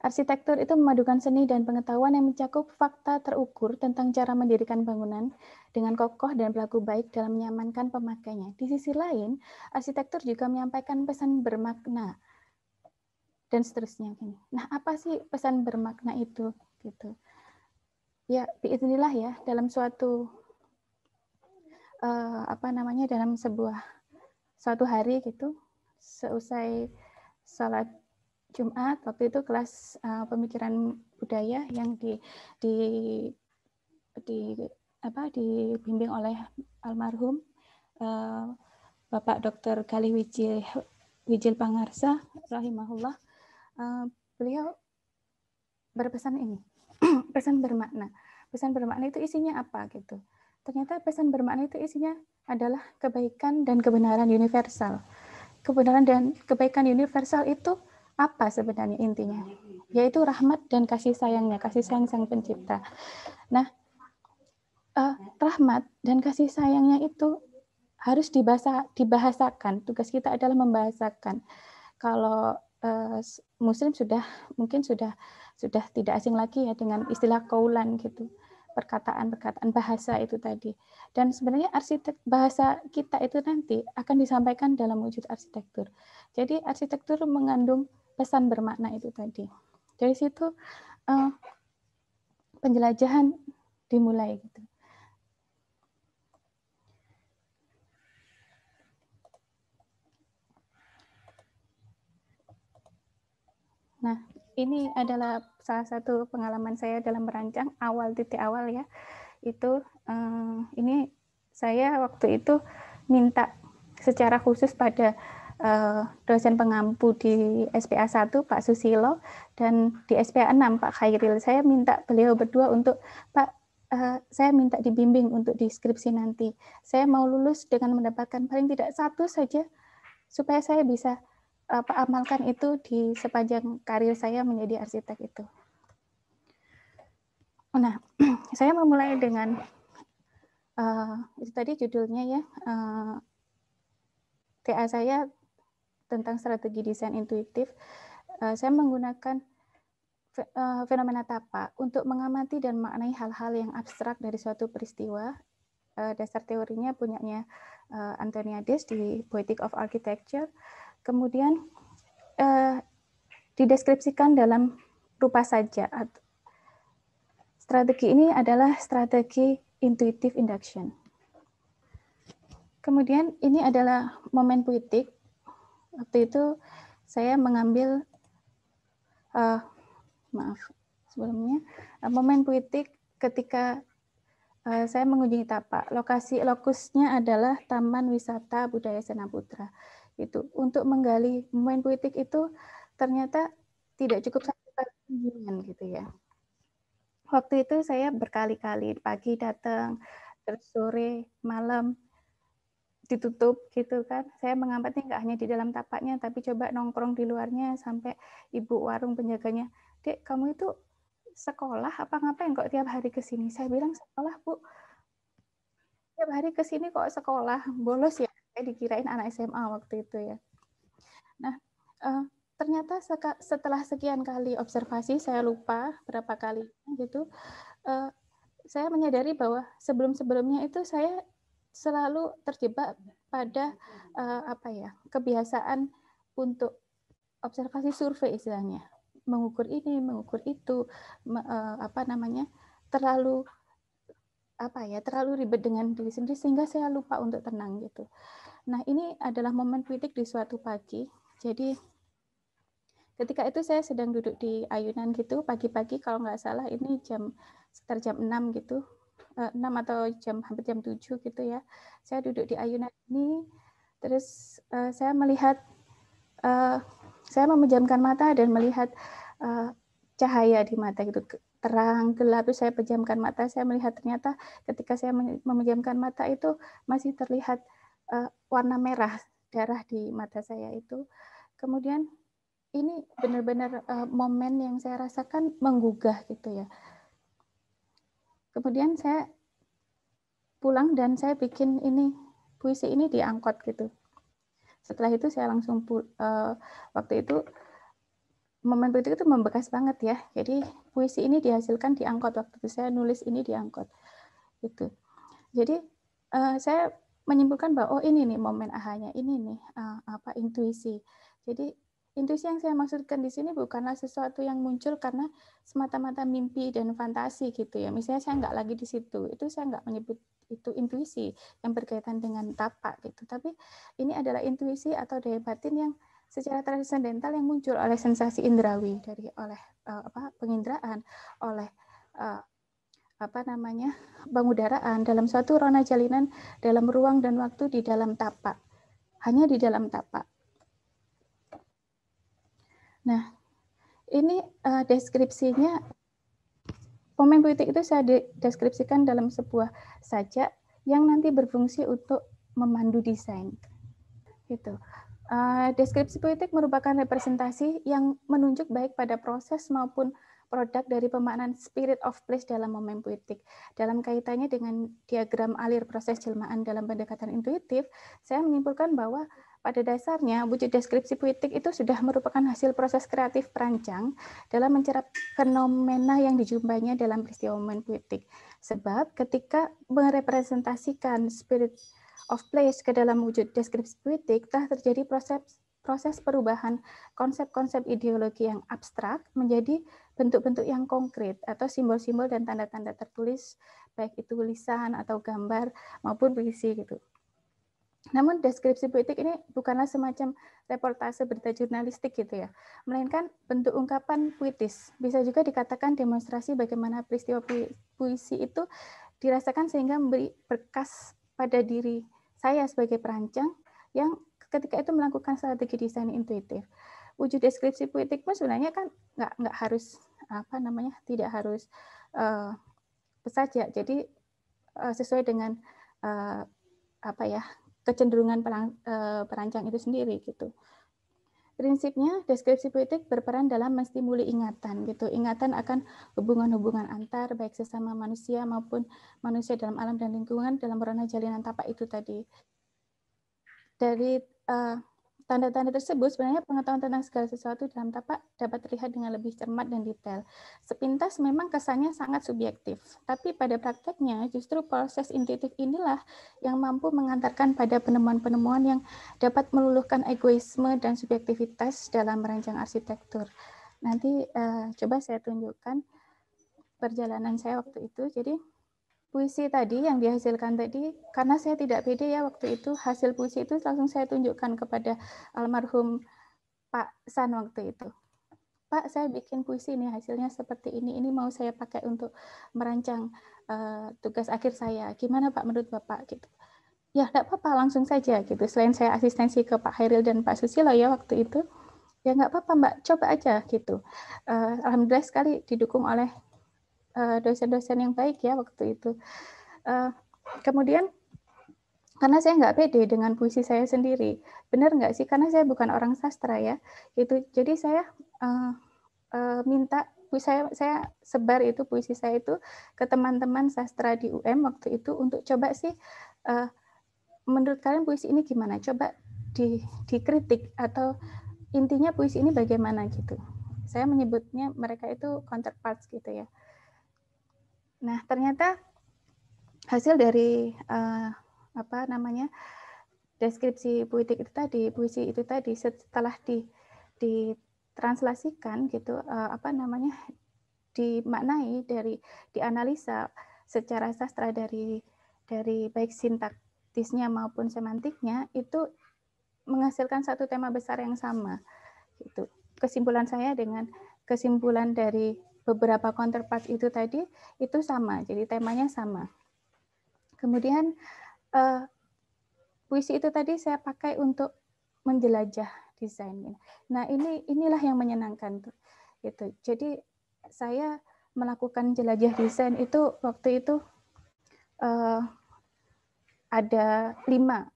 Arsitektur itu memadukan seni dan pengetahuan yang mencakup fakta terukur tentang cara mendirikan bangunan dengan kokoh dan pelaku baik dalam menyamankan pemakainya. Di sisi lain, arsitektur juga menyampaikan pesan bermakna dan seterusnya. Nah, apa sih pesan bermakna itu? Gitu. Ya, biiznillah ya dalam suatu uh, apa namanya dalam sebuah suatu hari gitu seusai salat Jumat waktu itu kelas uh, pemikiran budaya yang di di di apa dibimbing oleh almarhum uh, Bapak Dr. Kali Wijil Wijil Pangarsa rahimahullah uh, beliau berpesan ini pesan bermakna pesan bermakna itu isinya apa gitu ternyata pesan bermakna itu isinya adalah kebaikan dan kebenaran universal kebenaran dan kebaikan universal itu apa sebenarnya intinya? Yaitu rahmat dan kasih sayangnya, kasih sayang sang pencipta. Nah, eh, rahmat dan kasih sayangnya itu harus dibahasa, dibahasakan. Tugas kita adalah membahasakan. Kalau eh, Muslim sudah mungkin sudah sudah tidak asing lagi ya dengan istilah kaulan gitu perkataan-perkataan bahasa itu tadi. Dan sebenarnya arsitek bahasa kita itu nanti akan disampaikan dalam wujud arsitektur. Jadi arsitektur mengandung pesan bermakna itu tadi. Dari situ uh, penjelajahan dimulai gitu. Nah, ini adalah salah satu pengalaman saya dalam merancang awal titik awal ya. Itu uh, ini saya waktu itu minta secara khusus pada Eh, dosen pengampu di SPA 1 Pak Susilo dan di SPA 6 Pak Khairil. Saya minta beliau berdua untuk Pak eh, saya minta dibimbing untuk deskripsi nanti. Saya mau lulus dengan mendapatkan paling tidak satu saja supaya saya bisa apa amalkan itu di sepanjang karir saya menjadi arsitek itu. Nah, saya memulai dengan uh, itu tadi judulnya ya uh, TA saya tentang strategi desain intuitif, eh, saya menggunakan eh, fenomena tapa untuk mengamati dan maknai hal-hal yang abstrak dari suatu peristiwa. Eh, dasar teorinya punyanya Antoniades di Poetic of Architecture. Kemudian dideskripsikan dalam rupa saja. Strategi ini adalah strategi intuitive induction. Kemudian ini adalah momen puitik waktu itu saya mengambil uh, maaf sebelumnya uh, eh, pemain puitik ketika uh, saya mengunjungi tapak Lokasi lokusnya adalah Taman Wisata Budaya Senaputra. Itu untuk menggali momen puitik itu ternyata tidak cukup satu kali kunjungan gitu ya. Waktu itu saya berkali-kali pagi datang, terus sore, malam ditutup gitu kan. Saya mengamati nggak hanya di dalam tapaknya, tapi coba nongkrong di luarnya sampai ibu warung penjaganya, dek kamu itu sekolah apa ngapain kok tiap hari ke sini? Saya bilang sekolah bu, tiap hari ke sini kok sekolah bolos ya. Saya dikirain anak SMA waktu itu ya. Nah, uh, ternyata setelah sekian kali observasi saya lupa berapa kali gitu uh, saya menyadari bahwa sebelum sebelumnya itu saya selalu terjebak pada uh, apa ya kebiasaan untuk observasi survei istilahnya mengukur ini mengukur itu me, uh, apa namanya terlalu apa ya terlalu ribet dengan diri sendiri sehingga saya lupa untuk tenang gitu. Nah ini adalah momen kritik di suatu pagi. Jadi ketika itu saya sedang duduk di ayunan gitu pagi-pagi kalau nggak salah ini jam sekitar jam 6 gitu 6 eh, atau jam hampir jam 7 gitu ya. Saya duduk di ayunan ini terus uh, saya melihat uh, saya memejamkan mata dan melihat uh, cahaya di mata gitu terang gelap terus saya pejamkan mata saya melihat ternyata ketika saya memejamkan mata itu masih terlihat uh, warna merah darah di mata saya itu kemudian ini benar-benar uh, momen yang saya rasakan menggugah gitu ya kemudian saya pulang dan saya bikin ini puisi ini diangkot gitu setelah itu saya langsung uh, waktu itu momen itu itu membekas banget ya jadi puisi ini dihasilkan diangkot waktu itu saya nulis ini diangkot itu jadi uh, saya menyimpulkan bahwa oh ini nih momen ahanya ini nih uh, apa intuisi jadi Intuisi yang saya maksudkan di sini bukanlah sesuatu yang muncul karena semata-mata mimpi dan fantasi gitu ya. Misalnya saya nggak lagi di situ, itu saya nggak menyebut itu intuisi yang berkaitan dengan tapak gitu. Tapi ini adalah intuisi atau daya batin yang secara transcendental yang muncul oleh sensasi indrawi dari oleh uh, apa penginderaan, oleh uh, apa namanya bangudaraan dalam suatu rona jalinan dalam ruang dan waktu di dalam tapak, hanya di dalam tapak Nah, ini uh, deskripsinya pemain politik itu saya deskripsikan dalam sebuah sajak yang nanti berfungsi untuk memandu desain. Gitu. Uh, deskripsi politik merupakan representasi yang menunjuk baik pada proses maupun produk dari pemaknaan spirit of place dalam momen politik. Dalam kaitannya dengan diagram alir proses jelmaan dalam pendekatan intuitif, saya menyimpulkan bahwa pada dasarnya, wujud deskripsi puitik itu sudah merupakan hasil proses kreatif perancang dalam mencerap fenomena yang dijumpainya dalam peristiwa puitik. Sebab ketika merepresentasikan spirit of place ke dalam wujud deskripsi puitik, telah terjadi proses proses perubahan konsep-konsep ideologi yang abstrak menjadi bentuk-bentuk yang konkret atau simbol-simbol dan tanda-tanda tertulis baik itu tulisan atau gambar maupun puisi gitu. Namun deskripsi politik ini bukanlah semacam reportase berita jurnalistik gitu ya, melainkan bentuk ungkapan puitis. Bisa juga dikatakan demonstrasi bagaimana peristiwa puisi itu dirasakan sehingga memberi berkas pada diri saya sebagai perancang yang ketika itu melakukan strategi desain intuitif. Wujud deskripsi puitik pun sebenarnya kan nggak nggak harus apa namanya tidak harus uh, eh, pesat ya. Jadi uh, sesuai dengan uh, apa ya kecenderungan perang, eh, perancang itu sendiri gitu. Prinsipnya deskripsi politik berperan dalam menstimuli ingatan gitu. Ingatan akan hubungan-hubungan antar baik sesama manusia maupun manusia dalam alam dan lingkungan dalam ranah jalinan tapak itu tadi. Dari uh, Tanda-tanda tersebut sebenarnya pengetahuan tentang segala sesuatu dalam tapak dapat terlihat dengan lebih cermat dan detail. Sepintas memang kesannya sangat subjektif, tapi pada prakteknya justru proses intuitif inilah yang mampu mengantarkan pada penemuan-penemuan yang dapat meluluhkan egoisme dan subjektivitas dalam merancang arsitektur. Nanti uh, coba saya tunjukkan perjalanan saya waktu itu. Jadi puisi tadi yang dihasilkan tadi karena saya tidak pede ya waktu itu hasil puisi itu langsung saya tunjukkan kepada almarhum Pak San waktu itu. Pak, saya bikin puisi ini hasilnya seperti ini. Ini mau saya pakai untuk merancang uh, tugas akhir saya. Gimana Pak menurut Bapak gitu? Ya, nggak apa-apa, langsung saja gitu. Selain saya asistensi ke Pak Hairil dan Pak Susilo ya waktu itu. Ya nggak apa-apa Mbak, coba aja gitu. Uh, Alhamdulillah sekali didukung oleh Eh, dosen-dosen yang baik ya waktu itu. Eh, kemudian karena saya nggak pede dengan puisi saya sendiri, benar nggak sih? Karena saya bukan orang sastra ya. Itu jadi saya uh, uh, minta saya saya sebar itu puisi saya itu ke teman-teman sastra di UM waktu itu untuk coba sih uh, menurut kalian puisi ini gimana? Coba di dikritik atau intinya puisi ini bagaimana gitu. Saya menyebutnya mereka itu counterparts gitu ya. Nah, ternyata hasil dari uh, apa namanya deskripsi puitik itu tadi, puisi itu tadi setelah di ditranslasikan gitu uh, apa namanya dimaknai dari dianalisa secara sastra dari dari baik sintaktisnya maupun semantiknya itu menghasilkan satu tema besar yang sama gitu. Kesimpulan saya dengan kesimpulan dari beberapa counterpart itu tadi itu sama, jadi temanya sama. Kemudian uh, puisi itu tadi saya pakai untuk menjelajah desain. Nah ini inilah yang menyenangkan tuh. Itu. Jadi saya melakukan jelajah desain itu waktu itu uh, ada lima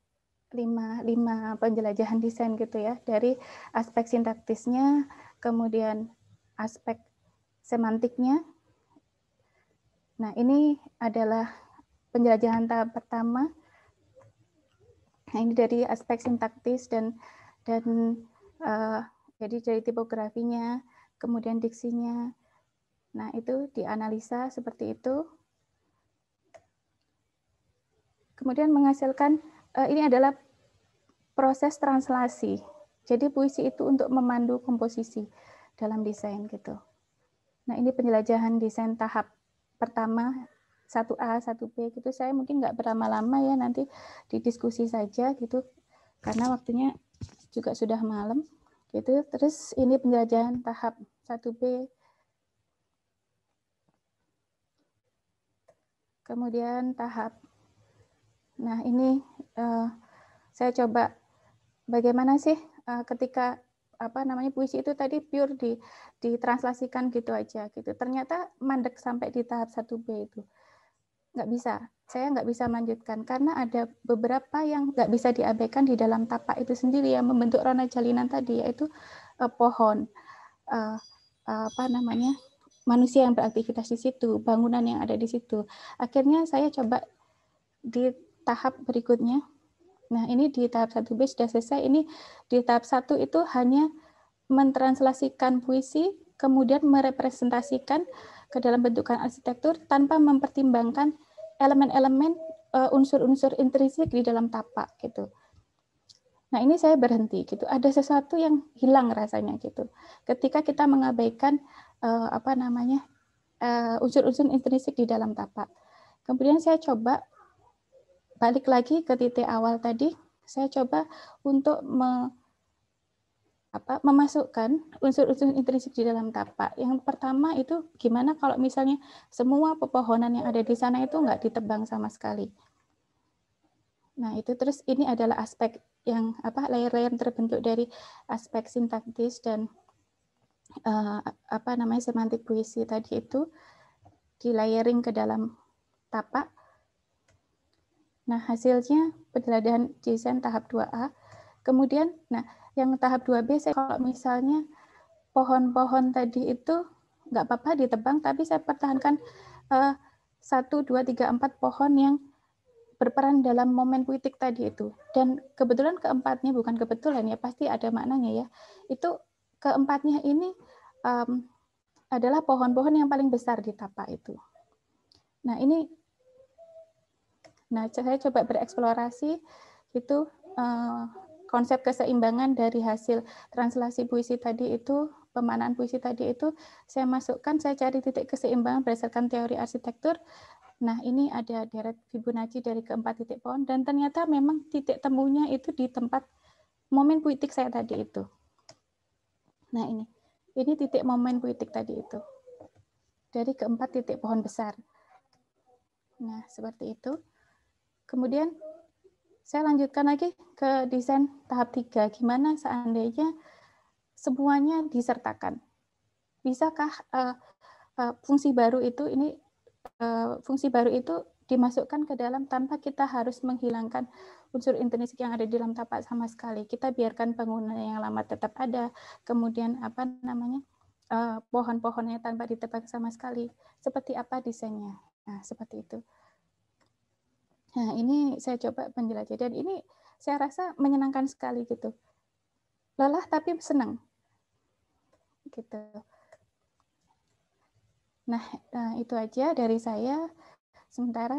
lima, lima penjelajahan desain gitu ya dari aspek sintaktisnya kemudian aspek semantiknya. Nah, ini adalah penjelajahan tahap pertama. Nah, ini dari aspek sintaktis dan dan uh, jadi dari tipografinya, kemudian diksinya. Nah, itu dianalisa seperti itu. Kemudian menghasilkan uh, ini adalah proses translasi. Jadi puisi itu untuk memandu komposisi dalam desain gitu. Nah, ini penjelajahan desain tahap pertama 1A, 1B gitu. Saya mungkin nggak berlama-lama ya nanti didiskusi saja gitu karena waktunya juga sudah malam gitu. Terus ini penjelajahan tahap 1B. Kemudian tahap Nah, ini uh, saya coba bagaimana sih uh, ketika apa namanya puisi itu tadi pure di ditranslasikan gitu aja gitu. Ternyata mandek sampai di tahap 1B itu. Nggak bisa. Saya nggak bisa melanjutkan karena ada beberapa yang nggak bisa diabaikan di dalam tapak itu sendiri yang membentuk rona jalinan tadi yaitu eh, pohon. Eh, apa namanya? manusia yang beraktivitas di situ, bangunan yang ada di situ. Akhirnya saya coba di tahap berikutnya Nah, ini di tahap 1B sudah selesai. Ini di tahap 1 itu hanya mentranslasikan puisi, kemudian merepresentasikan ke dalam bentukan arsitektur tanpa mempertimbangkan elemen-elemen eh, unsur-unsur intrinsik di dalam tapak gitu. Nah, ini saya berhenti gitu. Ada sesuatu yang hilang rasanya gitu. Ketika kita mengabaikan eh, apa namanya? Eh, unsur -unsur intrinsik di dalam tapak. Kemudian saya coba balik lagi ke titik awal tadi, saya coba untuk me, apa, memasukkan unsur-unsur intrinsik di dalam tapak. Yang pertama itu gimana kalau misalnya semua pepohonan yang ada di sana itu nggak ditebang sama sekali. Nah itu terus ini adalah aspek yang apa layer-layer terbentuk dari aspek sintaktis dan uh, apa namanya semantik puisi tadi itu di layering ke dalam tapak Nah, hasilnya penjelajahan JSON tahap 2A. Kemudian, nah, yang tahap 2B saya kalau misalnya pohon-pohon tadi itu nggak apa-apa ditebang, tapi saya pertahankan uh, 1, 2, 3, 4 pohon yang berperan dalam momen politik tadi itu. Dan kebetulan keempatnya, bukan kebetulan ya, pasti ada maknanya ya, itu keempatnya ini um, adalah pohon-pohon yang paling besar di tapak itu. Nah, ini Nah, saya coba bereksplorasi itu uh, konsep keseimbangan dari hasil translasi puisi tadi itu pemanaan puisi tadi itu saya masukkan saya cari titik keseimbangan berdasarkan teori arsitektur Nah, ini ada deret Fibonacci dari keempat titik pohon dan ternyata memang titik temunya itu di tempat momen puitik saya tadi itu. Nah, ini. Ini titik momen puitik tadi itu. Dari keempat titik pohon besar. Nah, seperti itu. Kemudian saya lanjutkan lagi ke desain tahap 3. Gimana seandainya semuanya disertakan? Bisakah uh, uh, fungsi baru itu ini uh, fungsi baru itu dimasukkan ke dalam tanpa kita harus menghilangkan unsur intrinsik yang ada di dalam tapak sama sekali. Kita biarkan bangunan yang lama tetap ada, kemudian apa namanya uh, pohon-pohonnya tanpa ditebang sama sekali. Seperti apa desainnya? Nah, seperti itu. Nah, ini saya coba penjelajah. dan ini saya rasa menyenangkan sekali gitu. Lelah tapi senang. Gitu. Nah, eh, itu aja dari saya. Sementara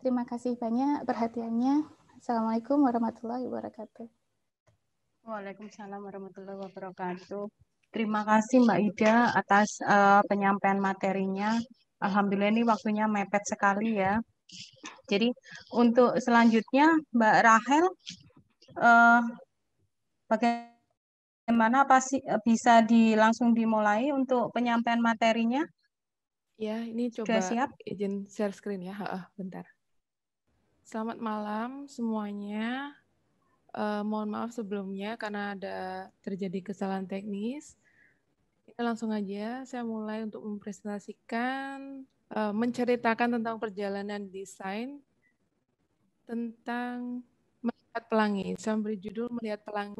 terima kasih banyak perhatiannya. Assalamualaikum warahmatullahi wabarakatuh. Waalaikumsalam warahmatullahi wabarakatuh. Terima kasih Mbak Ida atas uh, penyampaian materinya. Alhamdulillah ini waktunya mepet sekali ya. Jadi untuk selanjutnya Mbak Rahel, eh, bagaimana pasti eh, bisa di, langsung dimulai untuk penyampaian materinya? Ya, ini coba Sudah siap? izin share screen ya, ha, bentar. Selamat malam semuanya. Eh, mohon maaf sebelumnya karena ada terjadi kesalahan teknis. Kita langsung aja, saya mulai untuk mempresentasikan Eh, menceritakan tentang perjalanan desain tentang melihat pelangi. Saya memberi judul melihat pelangi,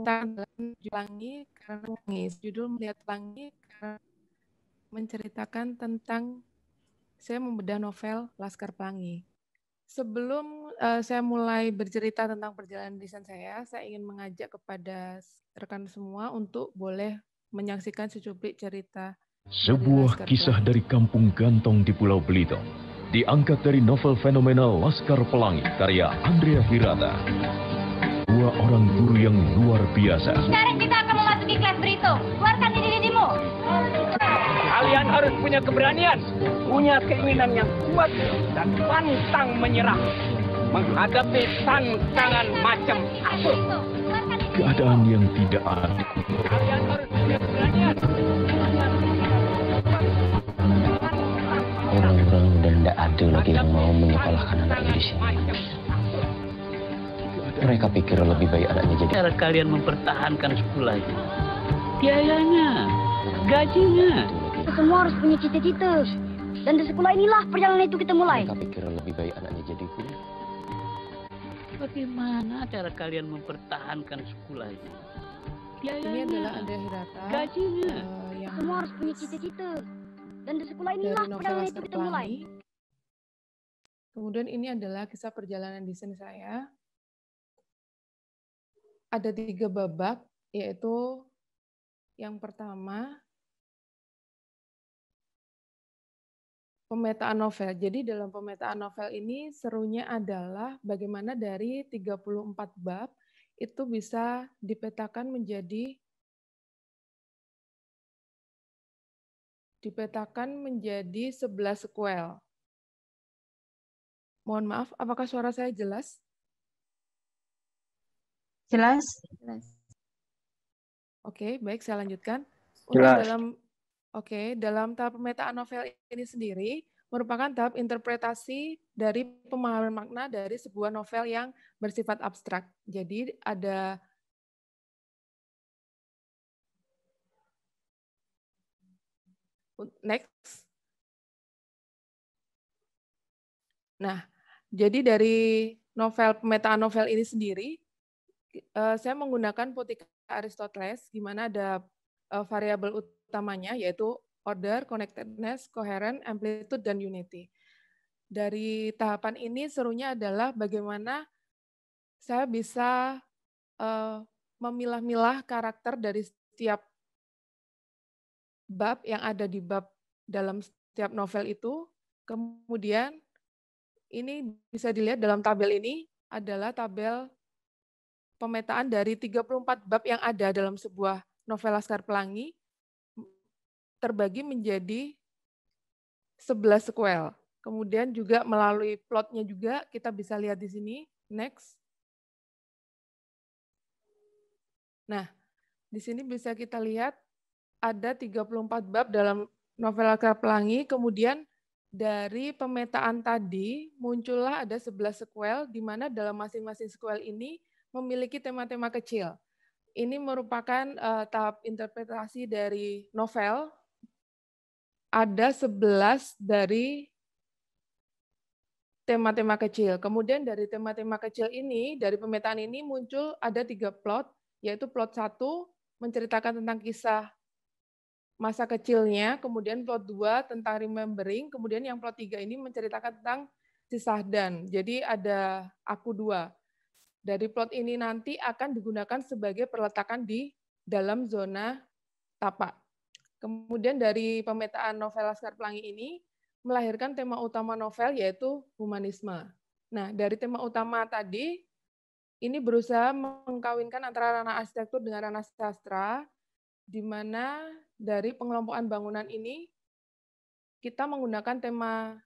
pelangi karena pelangi Judul melihat pelangi karena menceritakan tentang saya membedah novel Laskar Pelangi. Sebelum uh, saya mulai bercerita tentang perjalanan desain saya, saya ingin mengajak kepada rekan semua untuk boleh menyaksikan secuplik cerita sebuah kisah dari kampung Gantong di Pulau Belitung diangkat dari novel fenomenal Laskar Pelangi karya Andrea Hirata. Dua orang guru yang luar biasa. Sekarang kita akan memasuki kelas Belitung. Keluarkan diri dirimu. Kalian harus punya keberanian, punya keinginan yang kuat dan pantang menyerah menghadapi tantangan macam apa. Keadaan yang tidak adil. Kalian harus punya keberanian. tidak ada lagi yang mau menyekolahkan anaknya di sini. Mereka pikir lebih baik anaknya jadi. Cara kalian mempertahankan sekolah itu, biayanya, gajinya. Kita semua harus punya cita-cita. Dan di sekolah inilah perjalanan itu kita mulai. Mereka pikir lebih baik anaknya jadi guru. Bagaimana cara kalian mempertahankan sekolah itu? Biayanya, ini adalah Andrea Hirata. Gajinya. Uh, yang... Semua harus punya cita-cita. Dan di sekolah inilah perjalanan itu kita mulai. Kemudian ini adalah kisah perjalanan desain saya. Ada tiga babak, yaitu yang pertama pemetaan novel. Jadi dalam pemetaan novel ini serunya adalah bagaimana dari 34 bab itu bisa dipetakan menjadi dipetakan menjadi 11 sequel. Mohon maaf, apakah suara saya jelas? Jelas. Jelas. Oke, baik saya lanjutkan. Untuk dalam Oke, okay, dalam tahap pemetaan novel ini sendiri merupakan tahap interpretasi dari pemahaman makna dari sebuah novel yang bersifat abstrak. Jadi ada next. Nah, jadi dari novel pemetaan novel ini sendiri, eh, saya menggunakan putih Aristoteles, di mana ada eh, variabel utamanya yaitu order, connectedness, coherent, amplitude, dan unity. Dari tahapan ini serunya adalah bagaimana saya bisa eh, memilah-milah karakter dari setiap bab yang ada di bab dalam setiap novel itu, kemudian ini bisa dilihat dalam tabel ini adalah tabel pemetaan dari 34 bab yang ada dalam sebuah novel Laskar Pelangi terbagi menjadi 11 sequel. Kemudian juga melalui plotnya juga kita bisa lihat di sini. Next. Nah, di sini bisa kita lihat ada 34 bab dalam novel Laskar Pelangi, kemudian dari pemetaan tadi muncullah ada 11 sekuel di mana dalam masing-masing sekuel ini memiliki tema-tema kecil. Ini merupakan uh, tahap interpretasi dari novel. Ada 11 dari tema-tema kecil. Kemudian dari tema-tema kecil ini, dari pemetaan ini muncul ada tiga plot, yaitu plot satu menceritakan tentang kisah masa kecilnya, kemudian plot dua tentang remembering, kemudian yang plot tiga ini menceritakan tentang si Sahdan. Jadi ada aku dua. Dari plot ini nanti akan digunakan sebagai perletakan di dalam zona tapak. Kemudian dari pemetaan novel Laskar Pelangi ini melahirkan tema utama novel yaitu humanisme. Nah, dari tema utama tadi ini berusaha mengkawinkan antara ranah arsitektur dengan ranah sastra di mana dari pengelompokan bangunan ini kita menggunakan tema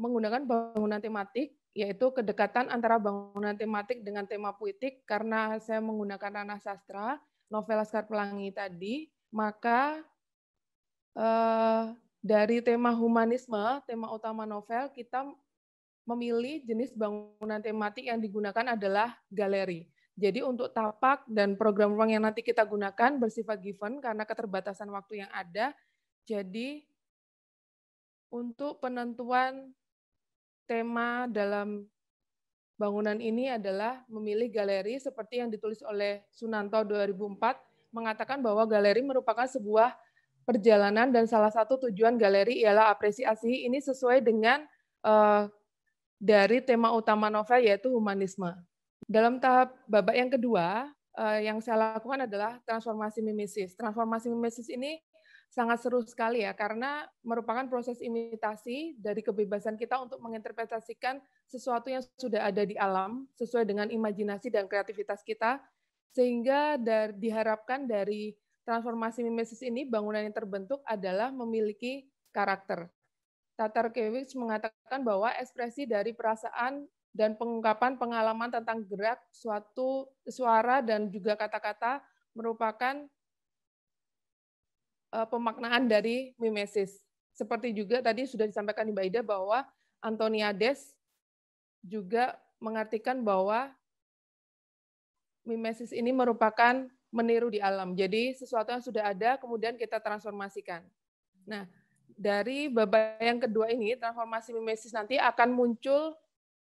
menggunakan bangunan tematik yaitu kedekatan antara bangunan tematik dengan tema puitik karena saya menggunakan ranah sastra novel Laskar Pelangi tadi maka eh, dari tema humanisme tema utama novel kita memilih jenis bangunan tematik yang digunakan adalah galeri jadi untuk tapak dan program ruang yang nanti kita gunakan bersifat given karena keterbatasan waktu yang ada. Jadi untuk penentuan tema dalam bangunan ini adalah memilih galeri seperti yang ditulis oleh Sunanto 2004 mengatakan bahwa galeri merupakan sebuah perjalanan dan salah satu tujuan galeri ialah apresiasi ini sesuai dengan uh, dari tema utama novel yaitu humanisme. Dalam tahap babak yang kedua, eh, yang saya lakukan adalah transformasi mimesis. Transformasi mimesis ini sangat seru sekali ya, karena merupakan proses imitasi dari kebebasan kita untuk menginterpretasikan sesuatu yang sudah ada di alam, sesuai dengan imajinasi dan kreativitas kita, sehingga dari diharapkan dari transformasi mimesis ini bangunan yang terbentuk adalah memiliki karakter. Tatar Kewicz mengatakan bahwa ekspresi dari perasaan dan pengungkapan pengalaman tentang gerak, suatu suara dan juga kata-kata merupakan eh, pemaknaan dari mimesis. Seperti juga tadi sudah disampaikan Mbak Ida bahwa Antoniades juga mengartikan bahwa mimesis ini merupakan meniru di alam. Jadi sesuatu yang sudah ada kemudian kita transformasikan. Nah, dari babak yang kedua ini transformasi mimesis nanti akan muncul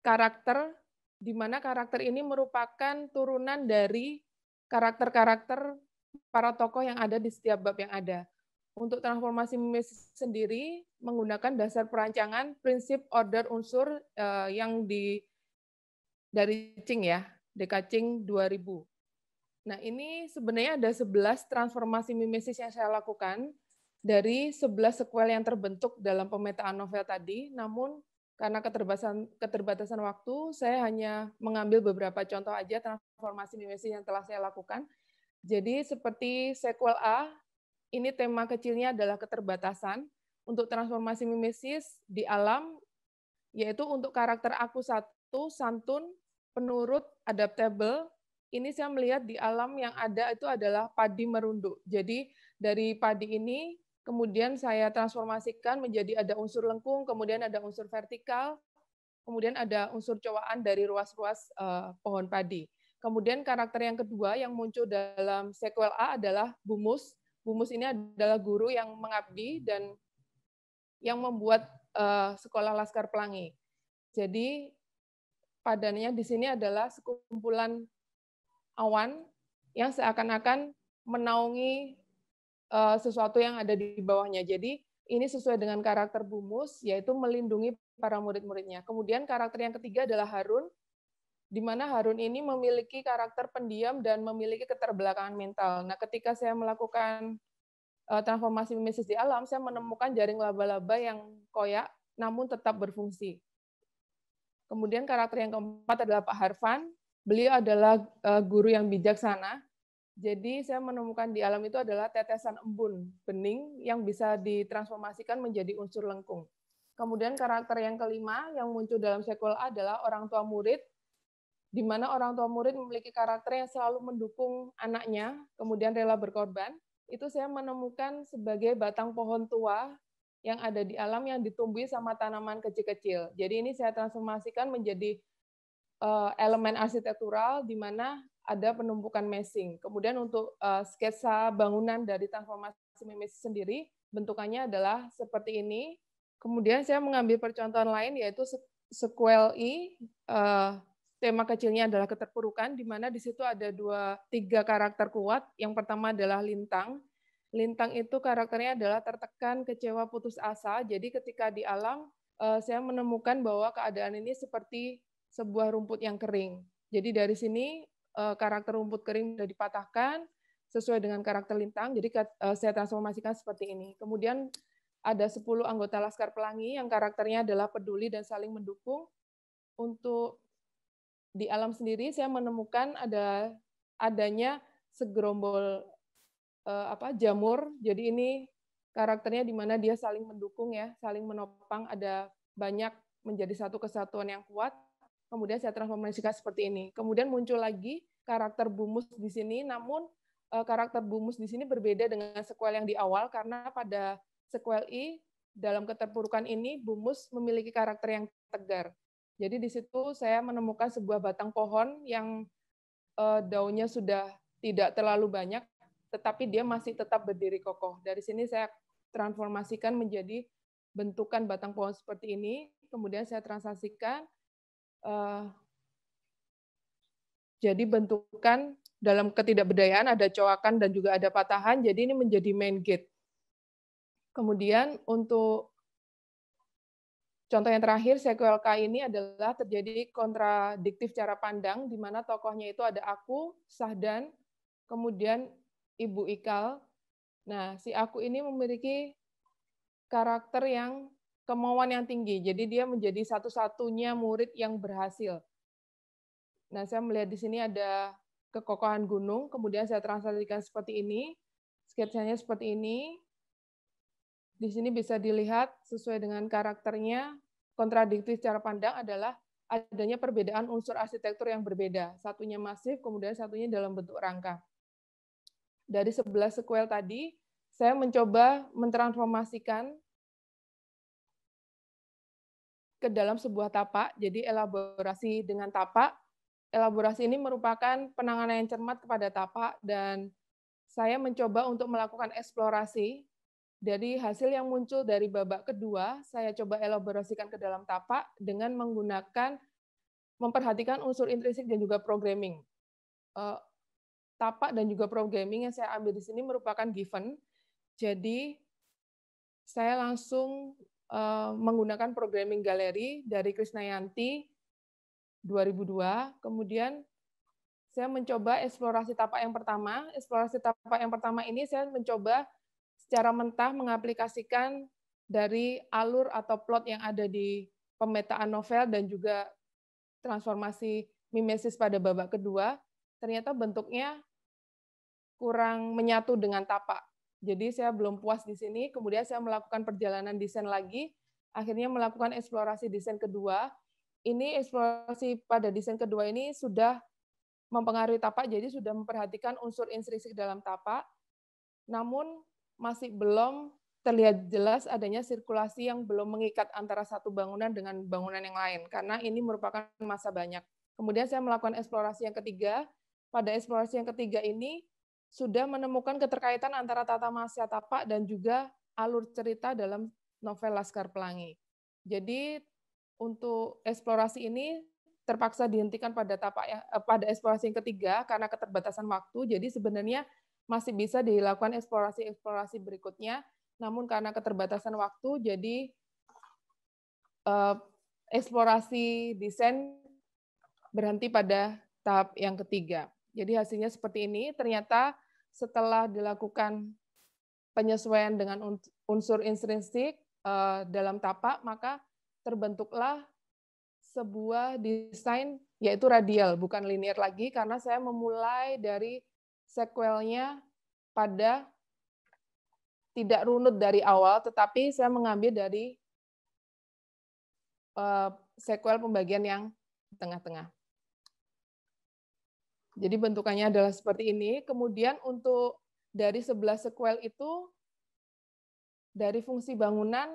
karakter, di mana karakter ini merupakan turunan dari karakter-karakter para tokoh yang ada di setiap bab yang ada. Untuk transformasi mimesis sendiri menggunakan dasar perancangan prinsip order unsur uh, yang di dari Cing ya, Dekacing 2000. Nah, ini sebenarnya ada 11 transformasi mimesis yang saya lakukan dari 11 sequel yang terbentuk dalam pemetaan novel tadi, namun karena keterbatasan, keterbatasan waktu, saya hanya mengambil beberapa contoh aja transformasi mimisi yang telah saya lakukan. Jadi seperti sequel A, ini tema kecilnya adalah keterbatasan untuk transformasi mimesis di alam, yaitu untuk karakter aku satu, santun, penurut, adaptable, ini saya melihat di alam yang ada itu adalah padi merunduk. Jadi dari padi ini kemudian saya transformasikan menjadi ada unsur lengkung, kemudian ada unsur vertikal, kemudian ada unsur cowaan dari ruas-ruas uh, pohon padi. Kemudian karakter yang kedua yang muncul dalam sequel A adalah Bumus. Bumus ini adalah guru yang mengabdi dan yang membuat uh, sekolah Laskar Pelangi. Jadi padanya di sini adalah sekumpulan awan yang seakan-akan menaungi uh, sesuatu yang ada di bawahnya. Jadi ini sesuai dengan karakter Bumus, yaitu melindungi para murid-muridnya. Kemudian karakter yang ketiga adalah Harun, di mana Harun ini memiliki karakter pendiam dan memiliki keterbelakangan mental. Nah, ketika saya melakukan uh, transformasi mimesis di alam, saya menemukan jaring laba-laba yang koyak namun tetap berfungsi. Kemudian karakter yang keempat adalah Pak Harvan, Beliau adalah uh, guru yang bijaksana jadi saya menemukan di alam itu adalah tetesan embun bening yang bisa ditransformasikan menjadi unsur lengkung. Kemudian karakter yang kelima yang muncul dalam sekolah adalah orang tua murid, di mana orang tua murid memiliki karakter yang selalu mendukung anaknya, kemudian rela berkorban. Itu saya menemukan sebagai batang pohon tua yang ada di alam yang ditumbuhi sama tanaman kecil-kecil. Jadi ini saya transformasikan menjadi eh, elemen arsitektural di mana ada penumpukan messing. Kemudian untuk uh, sketsa bangunan dari transformasi mimesis sendiri bentukannya adalah seperti ini. Kemudian saya mengambil percontohan lain yaitu sequel I e, uh, eh, tema kecilnya adalah keterpurukan, di mana di situ ada dua, tiga karakter kuat. Yang pertama adalah lintang. Lintang itu karakternya adalah tertekan, kecewa, putus asa. Jadi ketika di alam, eh, saya menemukan bahwa keadaan ini seperti sebuah rumput yang kering. Jadi dari sini Eh, karakter rumput kering sudah dipatahkan sesuai dengan karakter lintang. Jadi eh, saya transformasikan seperti ini. Kemudian ada 10 anggota Laskar Pelangi yang karakternya adalah peduli dan saling mendukung. Untuk di alam sendiri saya menemukan ada adanya segerombol eh, apa jamur. Jadi ini karakternya di mana dia saling mendukung ya, saling menopang ada banyak menjadi satu kesatuan yang kuat kemudian saya transformasikan seperti ini. Kemudian muncul lagi karakter bumus di sini, namun eh, karakter bumus di sini berbeda dengan sequel yang di awal karena pada sequel I e, dalam keterpurukan ini bumus memiliki karakter yang tegar. Jadi di situ saya menemukan sebuah batang pohon yang eh, daunnya sudah tidak terlalu banyak, tetapi dia masih tetap berdiri kokoh. Dari sini saya transformasikan menjadi bentukan batang pohon seperti ini, kemudian saya transaksikan Eh, jadi bentukan dalam ketidakberdayaan ada coakan dan juga ada patahan, jadi ini menjadi main gate. Kemudian untuk contoh yang terakhir, sequel K ini adalah terjadi kontradiktif cara pandang, di mana tokohnya itu ada aku, Sahdan, kemudian Ibu Ikal. Nah, si aku ini memiliki karakter yang kemauan yang tinggi. Jadi dia menjadi satu-satunya murid yang berhasil. Nah, saya melihat di sini ada kekokohan gunung, kemudian saya translasikan seperti ini. Sketsanya seperti ini. Di sini bisa dilihat sesuai dengan karakternya, kontradiktif secara pandang adalah adanya perbedaan unsur arsitektur yang berbeda. Satunya masif, kemudian satunya dalam bentuk rangka. Dari sebelah sequel tadi, saya mencoba mentransformasikan ke dalam sebuah tapak, jadi elaborasi dengan tapak. Elaborasi ini merupakan penanganan yang cermat kepada tapak dan saya mencoba untuk melakukan eksplorasi dari hasil yang muncul dari babak kedua, saya coba elaborasikan ke dalam tapak dengan menggunakan memperhatikan unsur intrinsik dan juga programming. Eh, tapak dan juga programming yang saya ambil di sini merupakan given. Jadi saya langsung uh, menggunakan programming galeri dari Krisnayanti 2002. Kemudian saya mencoba eksplorasi tapak yang pertama. Eksplorasi tapak yang pertama ini saya mencoba secara mentah mengaplikasikan dari alur atau plot yang ada di pemetaan novel dan juga transformasi mimesis pada babak kedua, ternyata bentuknya kurang menyatu dengan tapak. Jadi saya belum puas di sini, kemudian saya melakukan perjalanan desain lagi, akhirnya melakukan eksplorasi desain kedua. Ini eksplorasi pada desain kedua ini sudah mempengaruhi tapak, jadi sudah memperhatikan unsur intrinsik dalam tapak, namun masih belum terlihat jelas adanya sirkulasi yang belum mengikat antara satu bangunan dengan bangunan yang lain, karena ini merupakan masa banyak. Kemudian saya melakukan eksplorasi yang ketiga. Pada eksplorasi yang ketiga ini, sudah menemukan keterkaitan antara tata masya tapak dan juga alur cerita dalam novel Laskar Pelangi. Jadi untuk eksplorasi ini terpaksa dihentikan pada tapak ya, eh, pada eksplorasi yang ketiga karena keterbatasan waktu. Jadi sebenarnya masih bisa dilakukan eksplorasi-eksplorasi berikutnya, namun karena keterbatasan waktu, jadi eh, eksplorasi desain berhenti pada tahap yang ketiga. Jadi hasilnya seperti ini, ternyata setelah dilakukan penyesuaian dengan unsur intrinsik eh, dalam tapak, maka terbentuklah sebuah desain yaitu radial, bukan linear lagi, karena saya memulai dari sequelnya pada tidak runut dari awal, tetapi saya mengambil dari eh, sequel pembagian yang tengah-tengah. Jadi bentukannya adalah seperti ini. Kemudian untuk dari sebelah sekuel itu dari fungsi bangunan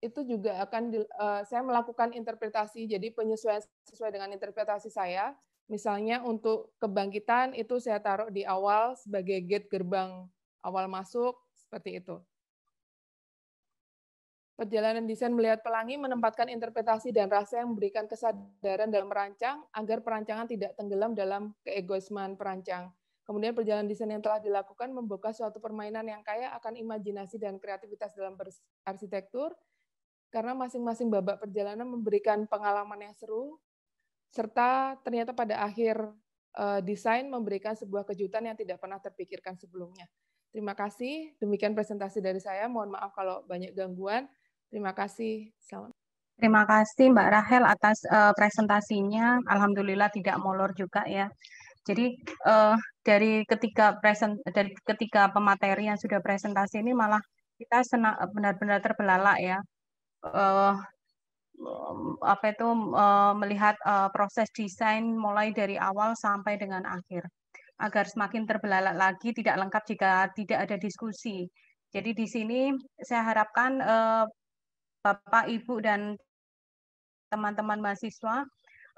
itu juga akan di, uh, saya melakukan interpretasi jadi penyesuaian sesuai dengan interpretasi saya. Misalnya untuk kebangkitan itu saya taruh di awal sebagai gate gerbang awal masuk seperti itu. Perjalanan desain melihat pelangi menempatkan interpretasi dan rasa yang memberikan kesadaran dalam merancang agar perancangan tidak tenggelam dalam keegoisman perancang. Kemudian perjalanan desain yang telah dilakukan membuka suatu permainan yang kaya akan imajinasi dan kreativitas dalam arsitektur, karena masing-masing babak perjalanan memberikan pengalaman yang seru, serta ternyata pada akhir eh, desain memberikan sebuah kejutan yang tidak pernah terpikirkan sebelumnya. Terima kasih. Demikian presentasi dari saya. Mohon maaf kalau banyak gangguan. Terima kasih. Selamat. Terima kasih Mbak Rahel atas uh, presentasinya. Alhamdulillah tidak molor juga ya. Jadi uh, dari ketiga present dari ketiga pemateri yang sudah presentasi ini malah kita benar-benar terbelalak ya. Uh, apa itu uh, melihat uh, proses desain mulai dari awal sampai dengan akhir agar semakin terbelalak lagi tidak lengkap jika tidak ada diskusi. Jadi di sini saya harapkan uh, Bapak, Ibu, dan teman-teman mahasiswa.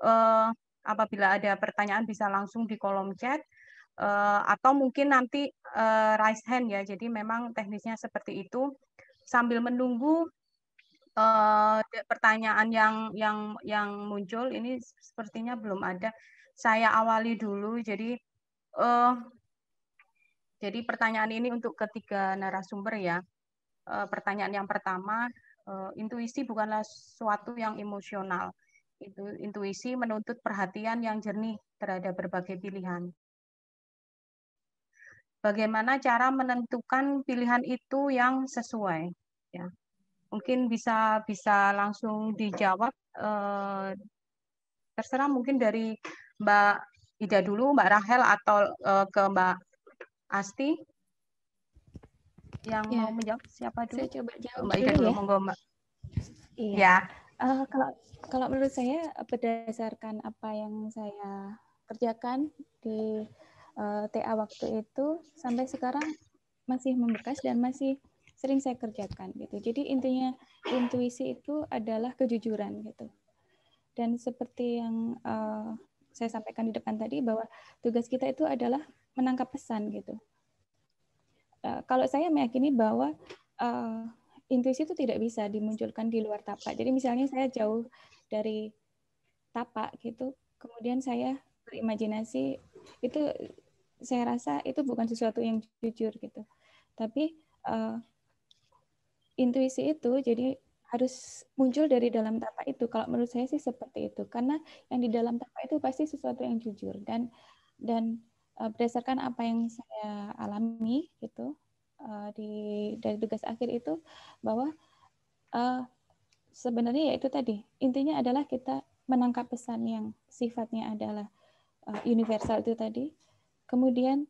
Uh, apabila ada pertanyaan bisa langsung di kolom chat. Uh, atau mungkin nanti uh, raise hand ya, jadi memang teknisnya seperti itu. Sambil menunggu uh, pertanyaan yang yang yang muncul ini sepertinya belum ada. Saya awali dulu. Jadi uh, jadi pertanyaan ini untuk ketiga narasumber ya. pertanyaan yang pertama, Eh, intuisi bukanlah suatu yang emosional. Itu intuisi menuntut perhatian yang jernih terhadap berbagai pilihan. Bagaimana cara menentukan pilihan itu yang sesuai? Ya, mungkin bisa bisa langsung dijawab. Eh, terserah mungkin dari Mbak Ida dulu, Mbak Rahel atau eh, ke Mbak Asti yang ya. mau menjawab siapa dulu? Saya coba jawab Mbak Ika dulu, ya. monggo Mbak. Iya. Ya. Uh, kalau kalau menurut saya berdasarkan apa yang saya kerjakan di uh, TA waktu itu sampai sekarang masih membekas dan masih sering saya kerjakan gitu. Jadi intinya intuisi itu adalah kejujuran gitu. Dan seperti yang uh, saya sampaikan di depan tadi bahwa tugas kita itu adalah menangkap pesan gitu. Eh, kalau saya meyakini bahwa uh, intuisi itu tidak bisa dimunculkan di luar tapak. Jadi misalnya saya jauh dari tapak gitu, kemudian saya berimajinasi itu saya rasa itu bukan sesuatu yang jujur gitu. Tapi uh, intuisi itu jadi harus muncul dari dalam tapak itu. Kalau menurut saya sih seperti itu, karena yang di dalam tapak itu pasti sesuatu yang jujur dan dan uh, berdasarkan apa yang saya alami gitu uh, di dari tugas akhir itu bahwa uh, sebenarnya ya itu tadi intinya adalah kita menangkap pesan yang sifatnya adalah uh, universal itu tadi kemudian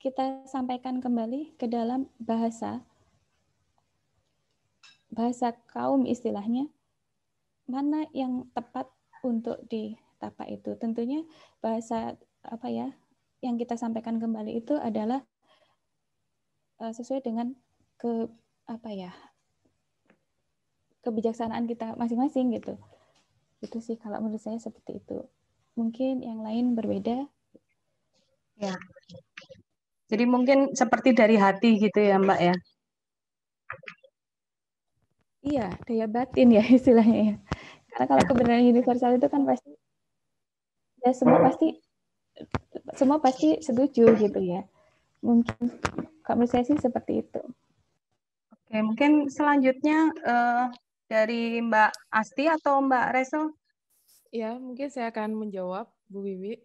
kita sampaikan kembali ke dalam bahasa bahasa kaum istilahnya mana yang tepat untuk di ditapa itu tentunya bahasa apa ya yang kita sampaikan kembali itu adalah uh, sesuai dengan ke apa ya kebijaksanaan kita masing-masing gitu itu sih kalau menurut saya seperti itu mungkin yang lain berbeda ya jadi mungkin seperti dari hati gitu ya mbak ya iya daya batin ya istilahnya ya karena kalau kebenaran universal itu kan pasti ya semua pasti semua pasti setuju gitu ya mungkin kalau menurut saya sih seperti itu oke mungkin selanjutnya uh, dari Mbak Asti atau Mbak Reso ya mungkin saya akan menjawab Bu Wiwi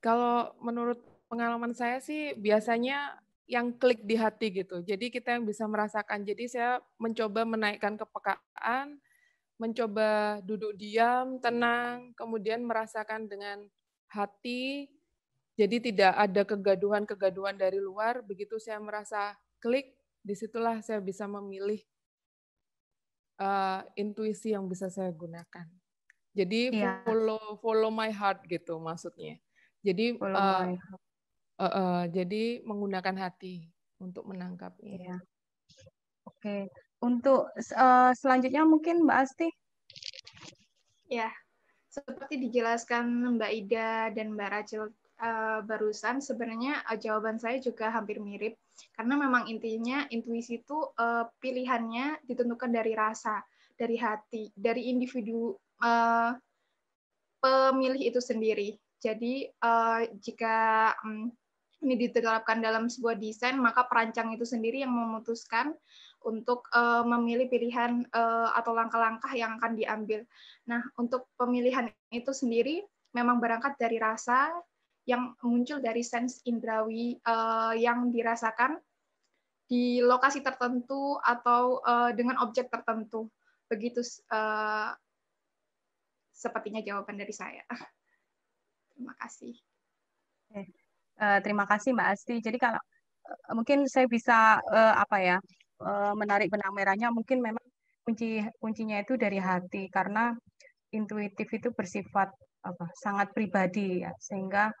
kalau menurut pengalaman saya sih biasanya yang klik di hati gitu. Jadi kita yang bisa merasakan. Jadi saya mencoba menaikkan kepekaan, mencoba duduk diam, tenang, kemudian merasakan dengan hati. Jadi tidak ada kegaduhan-kegaduhan dari luar. Begitu saya merasa klik, disitulah saya bisa memilih uh, intuisi yang bisa saya gunakan. Jadi yeah. follow follow my heart gitu maksudnya. Jadi uh, Uh, uh, jadi menggunakan hati untuk menangkapnya. Yeah. Oke, okay. Untuk uh, selanjutnya mungkin Mbak Asti. Ya, seperti dijelaskan Mbak Ida dan Mbak Rachel uh, barusan, sebenarnya uh, jawaban saya juga hampir mirip. Karena memang intinya intuisi itu uh, pilihannya ditentukan dari rasa, dari hati, dari individu uh, pemilih itu sendiri. Jadi uh, jika um, ini diterapkan dalam sebuah desain, maka perancang itu sendiri yang memutuskan untuk uh, memilih pilihan uh, atau langkah-langkah yang akan diambil. Nah, untuk pemilihan itu sendiri memang berangkat dari rasa yang muncul dari sense indrawi uh, yang dirasakan di lokasi tertentu atau uh, dengan objek tertentu. Begitu uh, sepertinya jawaban dari saya. Terima kasih. Uh, terima kasih Mbak Asti. Jadi kalau mungkin saya bisa uh, apa ya Eh, menarik benang merahnya mungkin memang kunci kuncinya itu dari hati karena intuitif itu bersifat apa sangat pribadi ya sehingga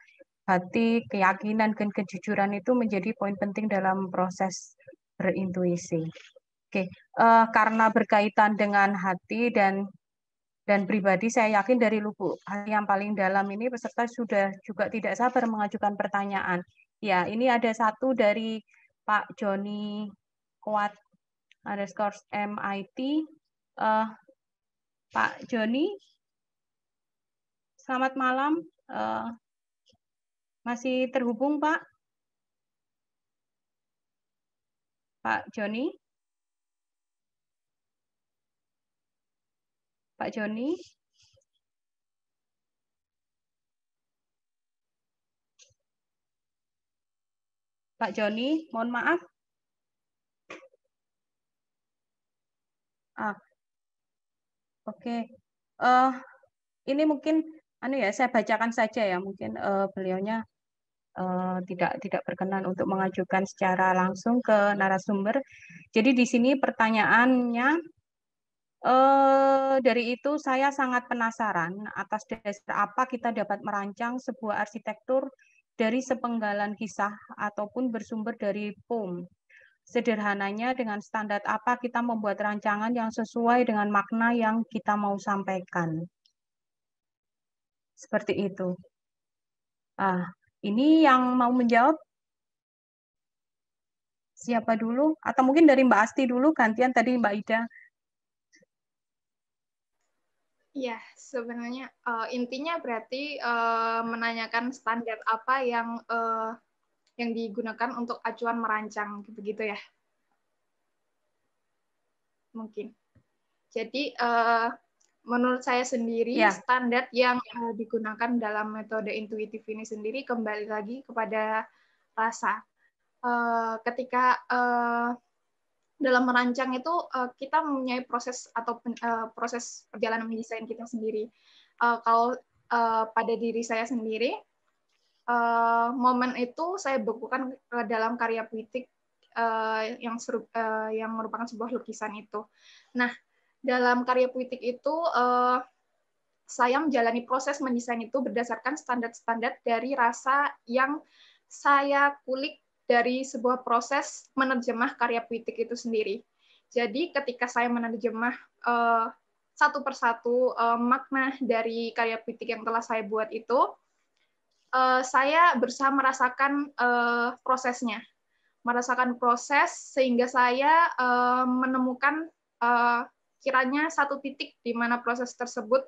hati keyakinan dan kejujuran itu menjadi poin penting dalam proses berintuisi. Oke, uh, karena berkaitan dengan hati dan dan pribadi saya yakin dari lubuk hati yang paling dalam ini peserta sudah juga tidak sabar mengajukan pertanyaan. Ya, ini ada satu dari Pak Joni kuat underscore MIT. Uh, eh, Pak Joni, selamat malam. Uh, masih terhubung, Pak? Pak Joni? Pak Joni? Pak Joni, mohon maaf, Oke, uh, ini mungkin anu ya saya bacakan saja ya mungkin uh, beliaunya uh, tidak tidak berkenan untuk mengajukan secara langsung ke narasumber. Jadi di sini pertanyaannya Uh, dari itu saya sangat penasaran atas dasar apa kita dapat merancang sebuah arsitektur dari sepenggalan kisah ataupun bersumber dari POM. Sederhananya dengan standar apa kita membuat rancangan yang sesuai dengan makna yang kita mau sampaikan. Seperti itu. Ah, ini yang mau menjawab siapa dulu? Atau mungkin dari Mbak Asti dulu, gantian tadi Mbak Ida. Ya, sebenarnya uh, intinya berarti uh, menanyakan standar apa yang uh, yang digunakan untuk acuan merancang begitu ya mungkin jadi uh, menurut saya sendiri ya. standar yang uh, digunakan dalam metode intuitif ini sendiri kembali lagi kepada rasa uh, ketika uh, dalam merancang itu uh, kita mempunyai proses atau pen, uh, proses perjalanan mendesain kita sendiri. Uh, kalau uh, pada diri saya sendiri, uh, momen itu saya bukukan ke dalam karya puitik uh, yang seru, uh, yang merupakan sebuah lukisan itu. Nah, dalam karya puitik itu uh, saya menjalani proses mendesain itu berdasarkan standar-standar dari rasa yang saya kulik dari sebuah proses menerjemah karya puitik itu sendiri. Jadi ketika saya menerjemah uh, satu persatu uh, makna dari karya puitik yang telah saya buat itu, uh, saya berusaha merasakan uh, prosesnya, merasakan proses sehingga saya uh, menemukan uh, kiranya satu titik di mana proses tersebut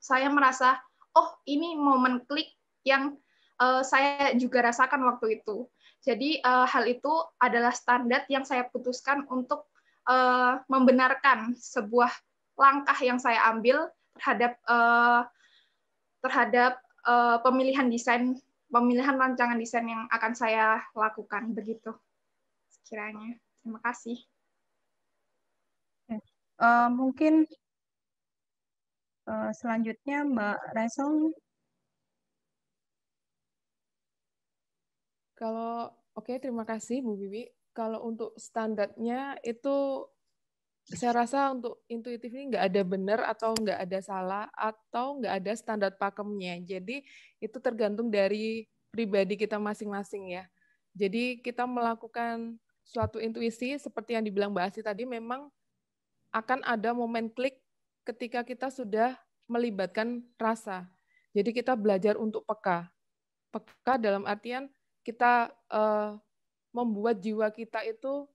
saya merasa oh ini momen klik yang uh, saya juga rasakan waktu itu. Jadi uh, hal itu adalah standar yang saya putuskan untuk uh, membenarkan sebuah langkah yang saya ambil terhadap uh, terhadap uh, pemilihan desain, pemilihan rancangan desain yang akan saya lakukan begitu sekiranya. Terima kasih. Uh, mungkin uh, selanjutnya Mbak Raisong, Kalau oke okay, terima kasih Bu Bibi. Kalau untuk standarnya itu saya rasa untuk intuitif ini nggak ada benar atau nggak ada salah atau nggak ada standar pakemnya. Jadi itu tergantung dari pribadi kita masing-masing ya. Jadi kita melakukan suatu intuisi seperti yang dibilang Mbak Asi tadi memang akan ada momen klik ketika kita sudah melibatkan rasa. Jadi kita belajar untuk peka. Peka dalam artian kita uh, membuat jiwa kita itu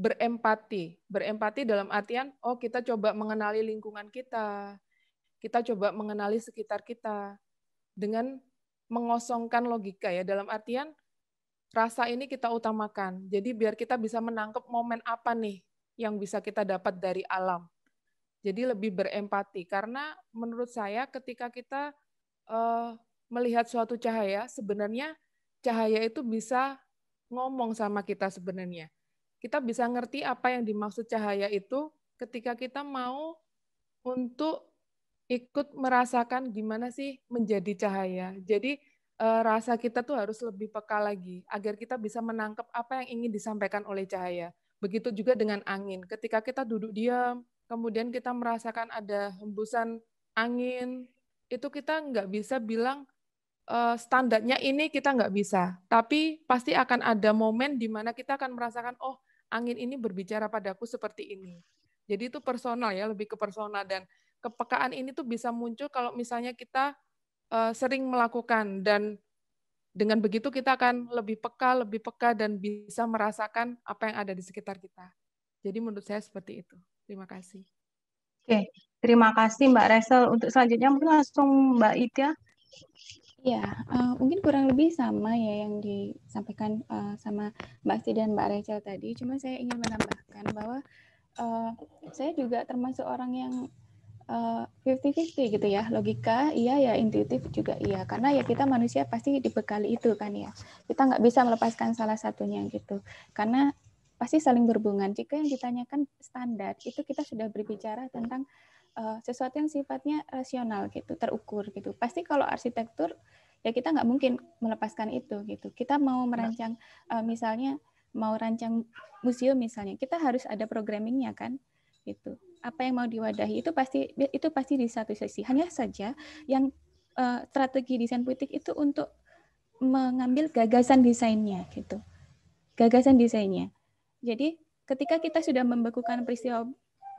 berempati. Berempati dalam artian, oh kita coba mengenali lingkungan kita, kita coba mengenali sekitar kita dengan mengosongkan logika ya. Dalam artian, rasa ini kita utamakan. Jadi biar kita bisa menangkap momen apa nih yang bisa kita dapat dari alam. Jadi lebih berempati. Karena menurut saya ketika kita uh, melihat suatu cahaya, sebenarnya cahaya itu bisa ngomong sama kita sebenarnya kita bisa ngerti apa yang dimaksud cahaya itu ketika kita mau untuk ikut merasakan gimana sih menjadi cahaya. Jadi eh, rasa kita tuh harus lebih peka lagi agar kita bisa menangkap apa yang ingin disampaikan oleh cahaya. Begitu juga dengan angin. Ketika kita duduk diam, kemudian kita merasakan ada hembusan angin, itu kita nggak bisa bilang eh, standarnya ini kita nggak bisa. Tapi pasti akan ada momen di mana kita akan merasakan, oh angin ini berbicara padaku seperti ini. Jadi itu personal ya, lebih ke personal dan kepekaan ini tuh bisa muncul kalau misalnya kita uh, sering melakukan dan dengan begitu kita akan lebih peka, lebih peka dan bisa merasakan apa yang ada di sekitar kita. Jadi menurut saya seperti itu. Terima kasih. Oke, terima kasih Mbak Resel. Untuk selanjutnya mungkin langsung Mbak Ida. Iya, uh, mungkin kurang lebih sama ya yang disampaikan uh, sama Mbak Siti dan Mbak Rachel tadi. Cuma saya ingin menambahkan bahwa uh, saya juga termasuk orang yang fifty-fifty uh, gitu ya. Logika iya ya, intuitif juga iya. Karena ya kita manusia pasti dibekali itu kan ya. Kita nggak bisa melepaskan salah satunya gitu. Karena pasti saling berhubungan. Jika yang ditanyakan standar, itu kita sudah berbicara tentang uh, sesuatu yang sifatnya rasional gitu, terukur gitu. Pasti kalau arsitektur ya kita nggak mungkin melepaskan itu gitu. Kita mau merancang uh, misalnya mau rancang museum misalnya, kita harus ada programmingnya kan, gitu. Apa yang mau diwadahi itu pasti itu pasti di satu sisi. Hanya saja yang uh, strategi desain politik itu untuk mengambil gagasan desainnya gitu. Gagasan desainnya. Jadi ketika kita sudah membekukan peristiwa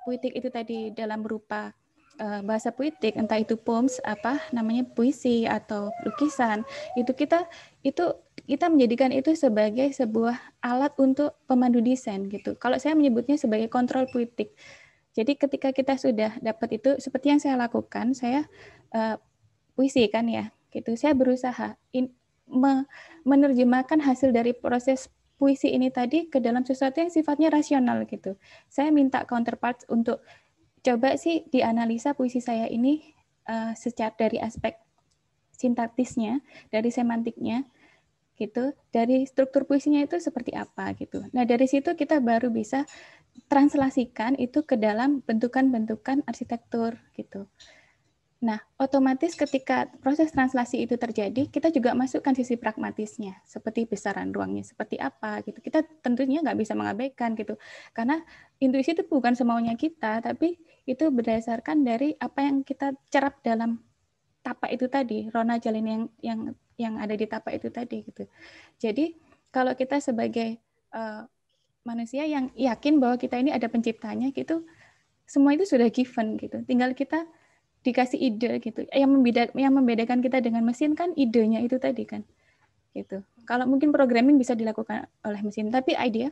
puitik itu tadi dalam berupa uh, bahasa puitik entah itu poems apa namanya puisi atau lukisan itu kita itu kita menjadikan itu sebagai sebuah alat untuk pemandu desain gitu. Kalau saya menyebutnya sebagai kontrol puitik. Jadi ketika kita sudah dapat itu seperti yang saya lakukan, saya uh, puisi kan ya, gitu. Saya berusaha in, me, menerjemahkan hasil dari proses puisi ini tadi ke dalam sesuatu yang sifatnya rasional gitu. Saya minta counterpart untuk coba sih dianalisa puisi saya ini uh, secara dari aspek sintaktisnya, dari semantiknya gitu, dari struktur puisinya itu seperti apa gitu. Nah, dari situ kita baru bisa translasikan itu ke dalam bentukan-bentukan arsitektur gitu. Nah, otomatis ketika proses translasi itu terjadi, kita juga masukkan sisi pragmatisnya, seperti besaran ruangnya seperti apa gitu. Kita tentunya nggak bisa mengabaikan gitu, karena intuisi itu bukan semaunya kita, tapi itu berdasarkan dari apa yang kita cerap dalam tapak itu tadi, rona jalin yang yang yang ada di tapak itu tadi gitu. Jadi kalau kita sebagai uh, manusia yang yakin bahwa kita ini ada penciptanya gitu, semua itu sudah given gitu. Tinggal kita dikasih ide gitu. Yang membeda yang membedakan kita dengan mesin kan idenya itu tadi kan. Gitu. Kalau mungkin programming bisa dilakukan oleh mesin, tapi idea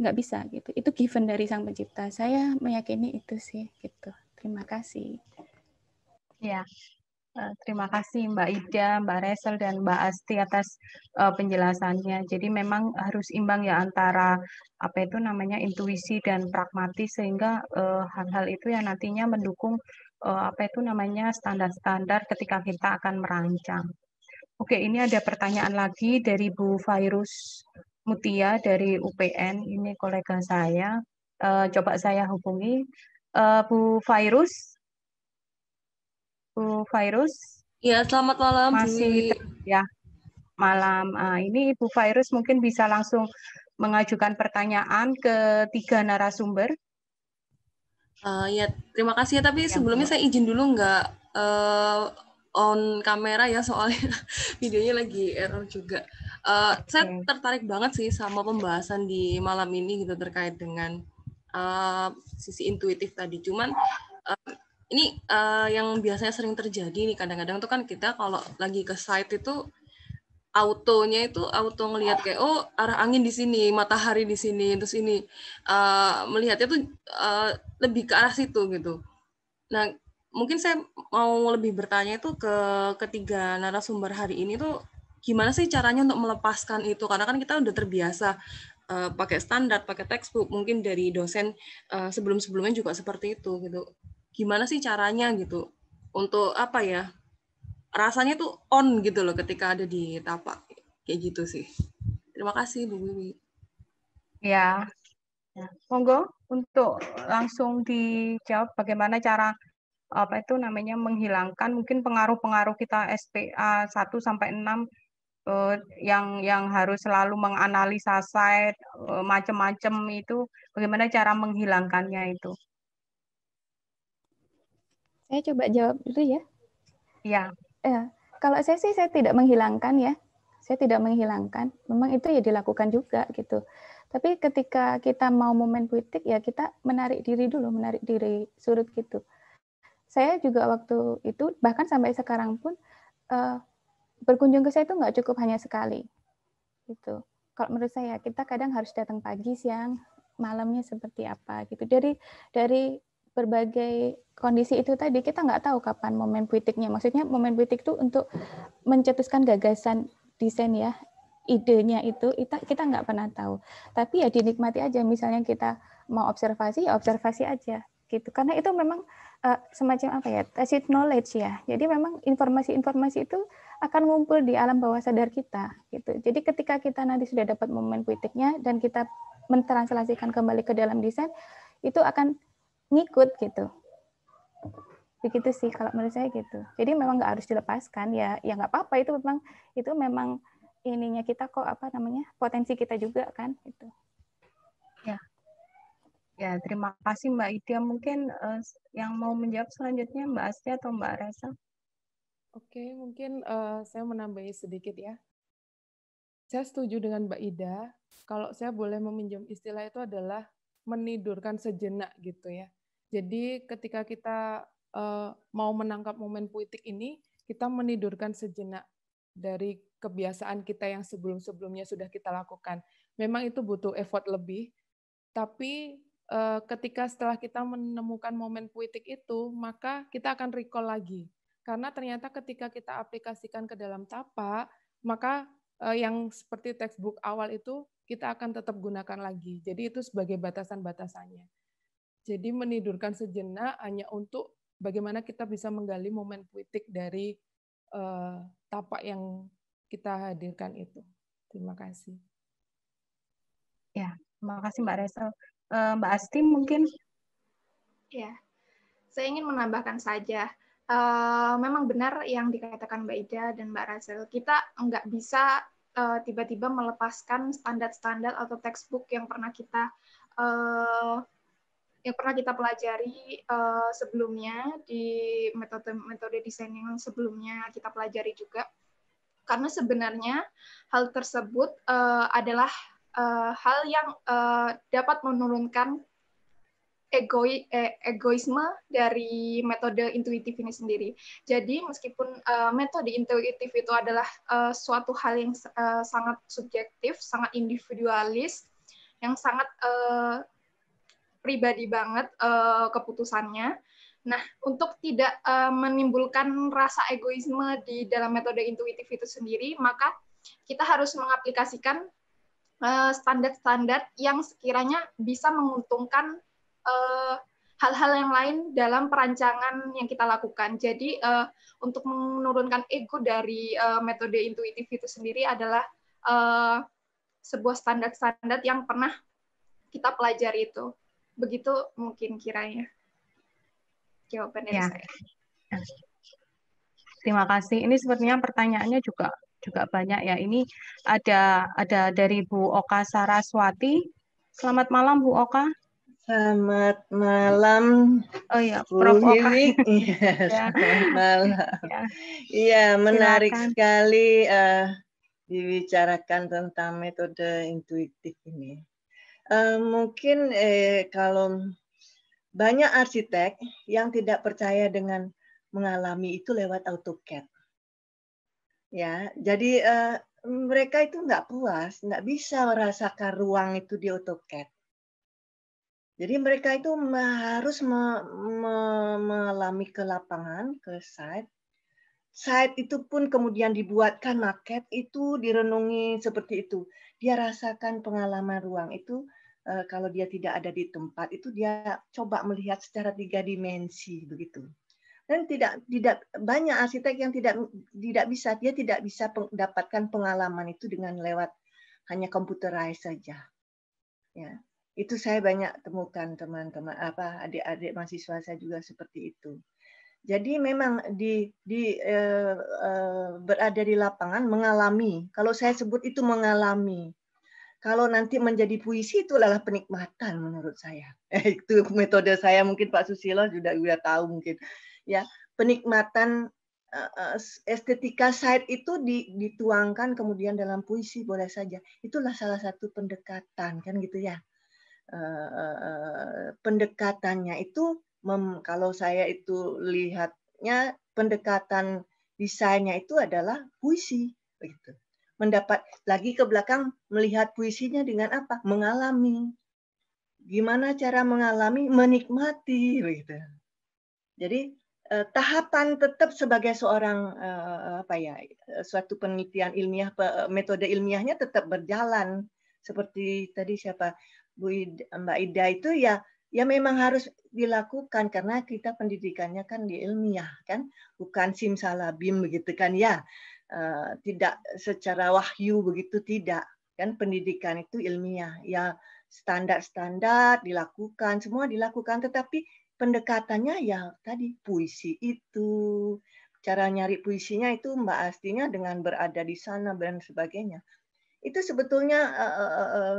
nggak bisa gitu. Itu given dari Sang Pencipta. Saya meyakini itu sih gitu. Terima kasih. Ya, Terima kasih Mbak Ida, Mbak Resel, dan Mbak Asti atas eh, penjelasannya. Jadi memang harus imbang ya antara apa itu namanya intuisi dan pragmatis sehingga eh, hal-hal itu yang nantinya mendukung Eh, apa itu namanya standar-standar ketika kita akan merancang. Oke, ini ada pertanyaan lagi dari Bu Virus Mutia dari UPN, ini kolega saya. Uh, coba saya hubungi uh, Bu Virus. Bu Virus. Ya, selamat malam. Masih ya malam. Uh, ini Bu Virus mungkin bisa langsung mengajukan pertanyaan ke tiga narasumber Uh, ya terima kasih ya. Tapi ya, sebelumnya saya izin dulu nggak uh, on kamera ya soalnya videonya lagi error juga. Uh, eh, okay. Saya tertarik banget sih sama pembahasan di malam ini gitu terkait dengan uh, sisi intuitif tadi. Cuman uh, ini uh, yang biasanya sering terjadi nih kadang-kadang tuh kan kita kalau lagi ke site itu autonya itu auto ngelihat kayak oh arah angin di sini, matahari di sini, terus ini uh, melihatnya tuh uh, lebih ke arah situ gitu. Nah, mungkin saya mau lebih bertanya itu ke ketiga narasumber hari ini tuh gimana sih caranya untuk melepaskan itu karena kan kita udah terbiasa uh, pakai standar, pakai textbook, mungkin dari dosen uh, sebelum-sebelumnya juga seperti itu gitu. Gimana sih caranya gitu untuk apa ya? rasanya tuh on gitu loh ketika ada di tapak kayak gitu sih terima kasih Bu Wiwi ya monggo untuk langsung dijawab bagaimana cara apa itu namanya menghilangkan mungkin pengaruh-pengaruh kita SPA 1 sampai enam eh, yang yang harus selalu menganalisa site eh, macam-macam itu bagaimana cara menghilangkannya itu. Saya coba jawab dulu ya. Iya ya, kalau saya sih saya tidak menghilangkan ya. Saya tidak menghilangkan. Memang itu ya dilakukan juga gitu. Tapi ketika kita mau momen politik ya kita menarik diri dulu, menarik diri surut gitu. Saya juga waktu itu bahkan sampai sekarang pun uh, berkunjung ke saya itu nggak cukup hanya sekali gitu kalau menurut saya kita kadang harus datang pagi siang malamnya seperti apa gitu dari dari berbagai kondisi itu tadi kita nggak tahu kapan momen puitiknya Maksudnya momen puitik itu untuk mencetuskan gagasan desain ya, idenya itu kita kita nggak pernah tahu. Tapi ya dinikmati aja. Misalnya kita mau observasi ya observasi aja gitu. Karena itu memang uh, semacam apa ya tacit knowledge ya. Jadi memang informasi-informasi itu akan ngumpul di alam bawah sadar kita gitu. Jadi ketika kita nanti sudah dapat momen puitiknya dan kita mentranslasikan kembali ke dalam desain itu akan ngikut gitu. Begitu sih kalau menurut saya gitu. Jadi memang nggak harus dilepaskan ya, ya nggak apa-apa itu memang itu memang ininya kita kok apa namanya potensi kita juga kan itu. Ya. Ya, terima kasih Mbak Ida. Mungkin uh, yang mau menjawab selanjutnya Mbak Asti atau Mbak Resa? Oke, mungkin uh, saya menambahi sedikit ya. Saya setuju dengan Mbak Ida. Kalau saya boleh meminjam istilah itu adalah menidurkan sejenak gitu ya. Jadi ketika kita uh, mau menangkap momen puitik ini, kita menidurkan sejenak dari kebiasaan kita yang sebelum-sebelumnya sudah kita lakukan. Memang itu butuh effort lebih, tapi uh, ketika setelah kita menemukan momen puitik itu, maka kita akan recall lagi. Karena ternyata ketika kita aplikasikan ke dalam tapa, maka uh, yang seperti textbook awal itu kita akan tetap gunakan lagi. Jadi itu sebagai batasan-batasannya. Jadi menidurkan sejenak hanya untuk bagaimana kita bisa menggali momen politik dari uh, tapak yang kita hadirkan itu. Terima kasih. Ya, terima kasih Mbak Resel. Uh, eh, Mbak Asti mungkin? Ya, saya ingin menambahkan saja. Uh, memang benar yang dikatakan Mbak Ida dan Mbak Razel, kita nggak bisa tiba-tiba melepaskan standar-standar atau textbook yang pernah kita uh, yang pernah kita pelajari uh, sebelumnya di metode-metode desain yang sebelumnya kita pelajari juga. Karena sebenarnya hal tersebut uh, adalah uh, hal yang uh, dapat menurunkan egoi, eh, egoisme dari metode intuitif ini sendiri. Jadi meskipun uh, metode intuitif itu adalah uh, suatu hal yang uh, sangat subjektif, sangat individualis, yang sangat uh, pribadi banget uh, keputusannya. Nah, untuk tidak uh, menimbulkan rasa egoisme di dalam metode intuitif itu sendiri, maka kita harus mengaplikasikan eh, standar-standar uh, yang sekiranya bisa menguntungkan hal hal-hal yang lain dalam perancangan yang kita lakukan. Jadi uh, untuk menurunkan ego dari uh, metode intuitif itu sendiri adalah uh, sebuah standar-standar yang pernah kita pelajari itu begitu mungkin kiranya jawaban dari ya. saya. Terima kasih. Ini sepertinya pertanyaannya juga juga banyak ya. Ini ada ada dari Bu Oka Saraswati. Selamat malam Bu Oka. Selamat malam. Oh ya, Prof. Oka. Yes, iya, ya. Selamat malam. Ya. Iya, ya, menarik Silakan. sekali uh, dibicarakan tentang metode intuitif ini. Eh, mungkin eh, kalau banyak arsitek yang tidak percaya dengan mengalami itu lewat AutoCAD. Ya, jadi eh, mereka itu nggak puas, nggak bisa merasakan ruang itu di AutoCAD. Jadi mereka itu harus me me mengalami ke lapangan, ke site, saat itu pun kemudian dibuatkan market itu direnungi seperti itu. Dia rasakan pengalaman ruang itu eh, kalau dia tidak ada di tempat itu dia coba melihat secara tiga dimensi begitu. Dan tidak tidak banyak arsitek yang tidak tidak bisa dia tidak bisa mendapatkan pengalaman itu dengan lewat hanya computerized saja. Ya, itu saya banyak temukan teman-teman apa adik-adik mahasiswa saya juga seperti itu jadi memang di, di eh, eh, berada di lapangan mengalami. Kalau saya sebut itu mengalami. Kalau nanti menjadi puisi itu adalah penikmatan menurut saya. Eh, itu metode saya mungkin Pak Susilo sudah sudah tahu mungkin. Ya penikmatan estetika side itu dituangkan kemudian dalam puisi boleh saja. Itulah salah satu pendekatan kan gitu ya. Eh, eh, pendekatannya itu mem, kalau saya itu lihatnya pendekatan desainnya itu adalah puisi begitu mendapat lagi ke belakang melihat puisinya dengan apa mengalami gimana cara mengalami menikmati begitu jadi eh, tahapan tetap sebagai seorang eh, apa ya eh, suatu penelitian ilmiah eh, metode ilmiahnya tetap berjalan seperti tadi siapa Bu Ida, Mbak Ida itu ya ya memang harus dilakukan karena kita pendidikannya kan di ilmiah kan bukan simsalabim begitu kan ya uh, tidak secara wahyu begitu tidak kan pendidikan itu ilmiah ya standar-standar dilakukan semua dilakukan tetapi pendekatannya ya tadi puisi itu cara nyari puisinya itu Mbak Astinya dengan berada di sana dan sebagainya. Itu sebetulnya uh, uh, uh, uh,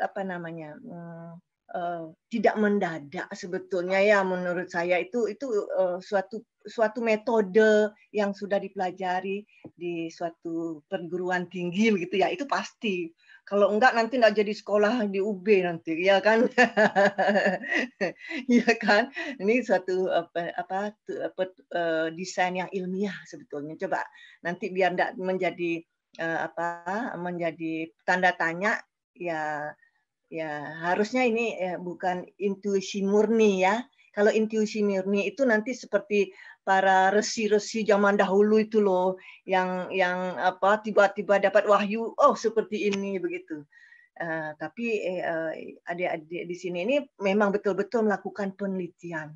apa namanya? Uh, Eh, tidak mendadak sebetulnya ya menurut saya itu itu uh, suatu suatu metode yang sudah dipelajari di suatu perguruan tinggi gitu ya itu pasti kalau enggak nanti enggak jadi sekolah di UB nanti ya kan ya kan ini suatu apa apa, apa uh, desain yang ilmiah sebetulnya coba nanti biar enggak menjadi uh, apa menjadi tanda tanya ya Ya, harusnya ini ya, bukan intuisi murni ya. Kalau intuisi murni itu nanti seperti para resi-resi zaman dahulu itu loh yang yang apa tiba-tiba dapat wahyu, oh seperti ini begitu. Uh, tapi eh, eh, adik-adik di sini ini memang betul-betul melakukan penelitian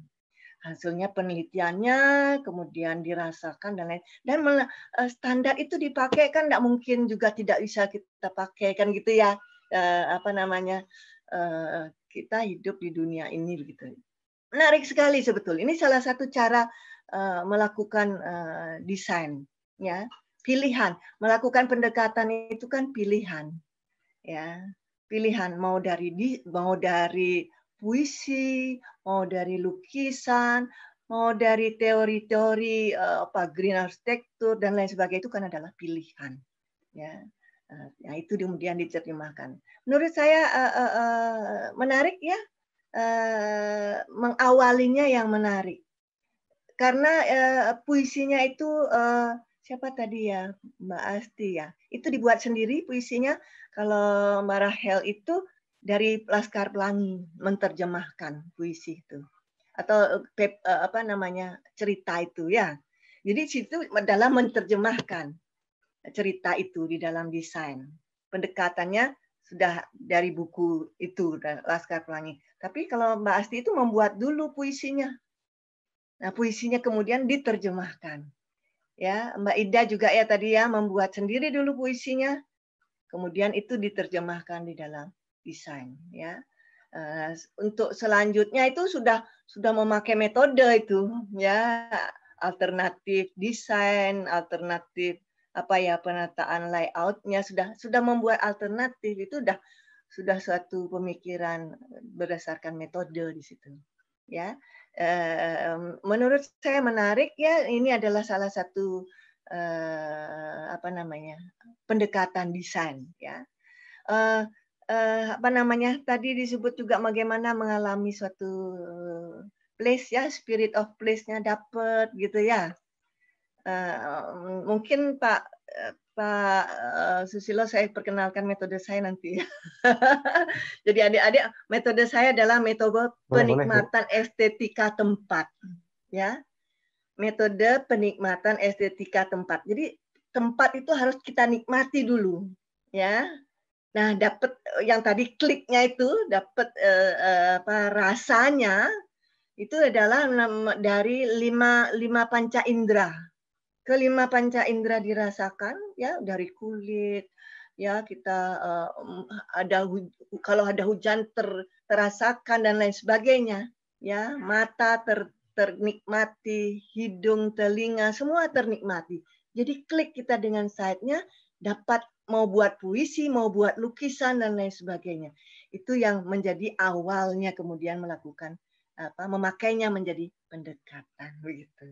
hasilnya penelitiannya kemudian dirasakan dan lain dan standar itu dipakai kan tidak mungkin juga tidak bisa kita pakai kan gitu ya Eh, apa namanya eh, kita hidup di dunia ini begitu. Menarik sekali sebetulnya. Ini salah satu cara eh, melakukan desain ya pilihan melakukan pendekatan itu kan pilihan ya pilihan mau dari di, mau dari puisi mau dari lukisan mau dari teori-teori apa green architecture dan lain sebagainya itu kan adalah pilihan ya Nah, itu kemudian diterjemahkan. Menurut saya uh, uh, uh, menarik ya, uh, mengawalinya yang menarik. Karena uh, puisinya itu uh, siapa tadi ya Mbak Asti ya, itu dibuat sendiri puisinya. Kalau Mbak Rahel itu dari Laskar Pelangi menerjemahkan puisi itu atau uh, apa namanya cerita itu ya. Jadi situ dalam menerjemahkan cerita itu di dalam desain. Pendekatannya sudah dari buku itu Laskar Pelangi. Tapi kalau Mbak Asti itu membuat dulu puisinya. Nah, puisinya kemudian diterjemahkan. Ya, Mbak Ida juga ya tadi ya membuat sendiri dulu puisinya. Kemudian itu diterjemahkan di dalam desain, ya. Eh, untuk selanjutnya itu sudah sudah memakai metode itu ya alternatif desain, alternatif apa ya penataan layoutnya sudah sudah membuat alternatif itu sudah sudah suatu pemikiran berdasarkan metode di situ ya menurut saya menarik ya ini adalah salah satu apa namanya pendekatan desain ya apa namanya tadi disebut juga bagaimana mengalami suatu place ya spirit of place-nya dapat gitu ya Eh, mungkin Pak eh, Pak eh, Susilo saya perkenalkan metode saya nanti. Jadi adik-adik, metode saya adalah metode penikmatan boleh, estetika tempat, ya. Metode penikmatan estetika tempat. Jadi tempat itu harus kita nikmati dulu, ya. Nah, dapat yang tadi kliknya itu, dapat eh, apa rasanya itu adalah dari lima lima panca indera kelima panca indera dirasakan ya dari kulit ya kita uh, ada kalau ada hujan ter, terasakan dan lain sebagainya ya mata ter, ternikmati hidung telinga semua ternikmati jadi klik kita dengan sightnya dapat mau buat puisi mau buat lukisan dan lain sebagainya itu yang menjadi awalnya kemudian melakukan apa memakainya menjadi pendekatan begitu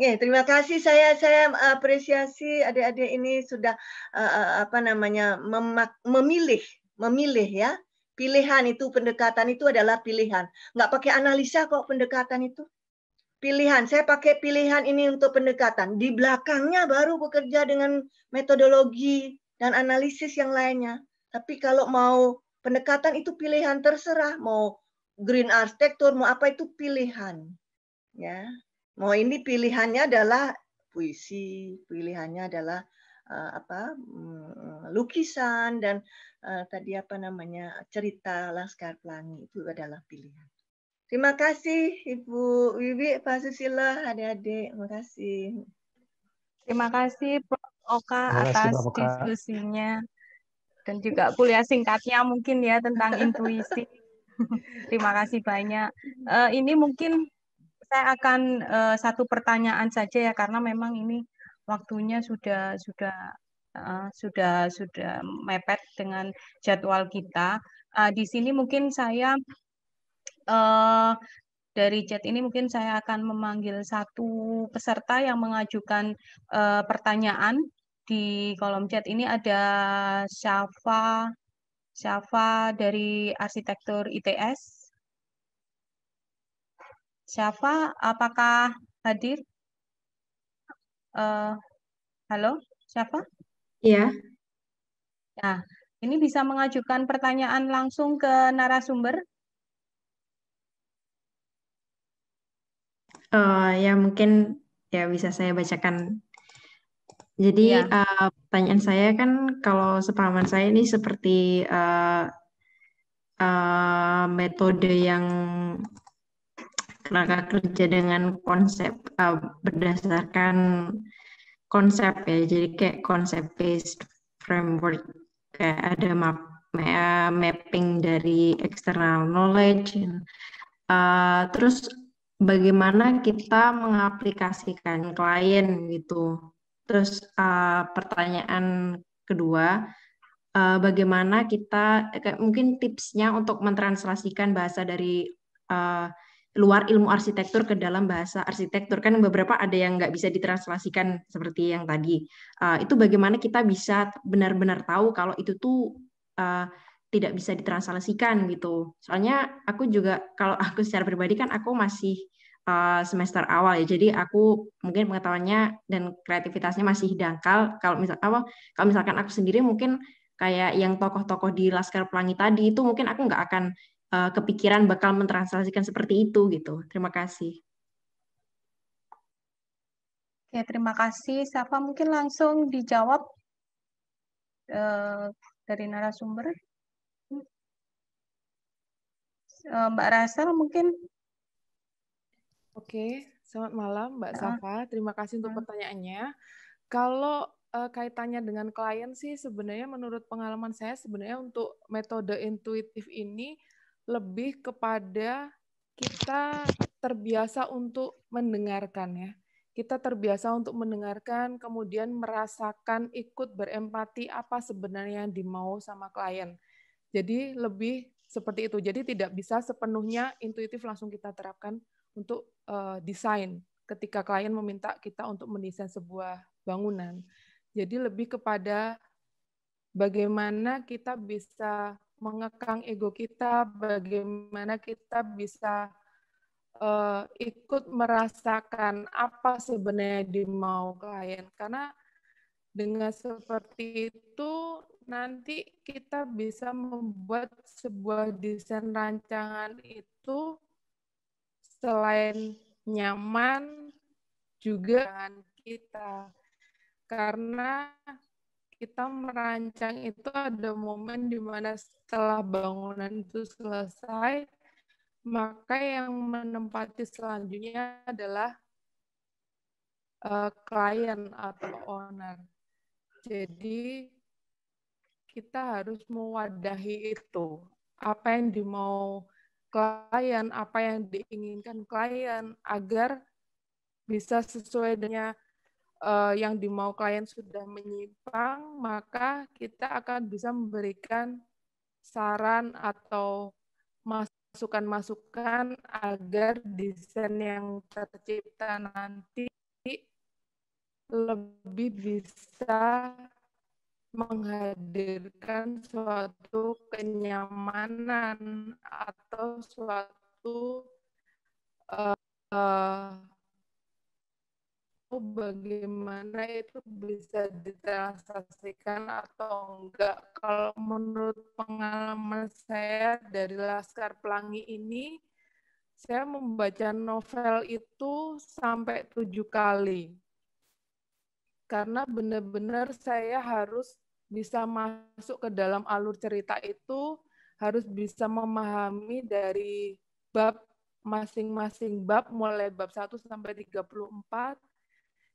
Ya, terima kasih saya saya eh, apresiasi adik-adik ini sudah uh, apa namanya memak, memilih memilih ya pilihan itu pendekatan itu adalah pilihan nggak pakai analisa kok pendekatan itu pilihan saya pakai pilihan ini untuk pendekatan di belakangnya baru bekerja dengan metodologi dan analisis yang lainnya tapi kalau mau pendekatan itu pilihan terserah mau green arsitektur mau apa itu pilihan ya Mau ini pilihannya adalah puisi, pilihannya adalah uh, apa mm, lukisan dan uh, tadi apa namanya cerita Laskar Pelangi itu adalah pilihan. Terima kasih Ibu Wiwi, Pak Susila, adik-adik. Terima kasih. Terima kasih Prof. Oka atas Oka. diskusinya dan juga kuliah singkatnya mungkin ya tentang intuisi. Terima kasih banyak. Uh, ini mungkin saya akan uh, satu pertanyaan saja ya karena memang ini waktunya sudah sudah uh, sudah sudah mepet dengan jadwal kita. Uh, di sini mungkin saya uh, dari chat ini mungkin saya akan memanggil satu peserta yang mengajukan uh, pertanyaan di kolom chat ini ada Syafa Syafa dari Arsitektur ITS Syafa, apakah hadir? Uh, halo, Syafa? Iya. Nah, ini bisa mengajukan pertanyaan langsung ke narasumber. Uh, ya mungkin ya bisa saya bacakan. Jadi ya. uh, pertanyaan saya kan kalau sepahaman saya ini seperti uh, uh, metode yang tenaga kerja dengan konsep uh, berdasarkan konsep ya jadi kayak konsep based framework kayak ada map uh, mapping dari external knowledge uh, terus bagaimana kita mengaplikasikan klien gitu terus uh, pertanyaan kedua uh, bagaimana kita kayak mungkin tipsnya untuk mentranslasikan bahasa dari uh, luar ilmu arsitektur ke dalam bahasa arsitektur kan beberapa ada yang nggak bisa ditranslasikan seperti yang tadi uh, itu bagaimana kita bisa benar-benar tahu kalau itu tuh uh, tidak bisa ditranslasikan gitu soalnya aku juga kalau aku secara pribadi kan aku masih uh, semester awal ya jadi aku mungkin pengetahuannya dan kreativitasnya masih dangkal kalau misal apa kalau misalkan aku sendiri mungkin kayak yang tokoh-tokoh di Laskar Pelangi tadi itu mungkin aku nggak akan Eh, kepikiran bakal mentranslasikan seperti itu gitu. Terima kasih. Oke, terima kasih. Safa mungkin langsung dijawab uh, dari narasumber. Eh, Mbak Rasel mungkin. Oke, selamat malam Mbak Safa. Terima kasih untuk pertanyaannya. Kalau uh, kaitannya dengan klien sih sebenarnya menurut pengalaman saya sebenarnya untuk metode intuitif ini lebih kepada kita terbiasa untuk mendengarkan ya. Kita terbiasa untuk mendengarkan, kemudian merasakan ikut berempati apa sebenarnya yang dimau sama klien. Jadi lebih seperti itu. Jadi tidak bisa sepenuhnya intuitif langsung kita terapkan untuk uh, desain ketika klien meminta kita untuk mendesain sebuah bangunan. Jadi lebih kepada bagaimana kita bisa mengekang ego kita, bagaimana kita bisa uh, ikut merasakan apa sebenarnya dimau klien. Karena dengan seperti itu nanti kita bisa membuat sebuah desain rancangan itu selain nyaman juga kita karena kita merancang itu ada momen di mana setelah bangunan itu selesai, maka yang menempati selanjutnya adalah uh, klien atau owner. Jadi kita harus mewadahi itu. Apa yang dimau klien, apa yang diinginkan klien agar bisa sesuai dengan uh, yang dimau klien sudah menyimpang, maka kita akan bisa memberikan saran atau masukan-masukan agar desain yang tercipta nanti lebih bisa menghadirkan suatu kenyamanan atau suatu uh, uh, bagaimana itu bisa ditransaksikan atau enggak. Kalau menurut pengalaman saya dari Laskar Pelangi ini, saya membaca novel itu sampai tujuh kali. Karena benar-benar saya harus bisa masuk ke dalam alur cerita itu, harus bisa memahami dari bab masing-masing bab mulai bab 1 sampai 34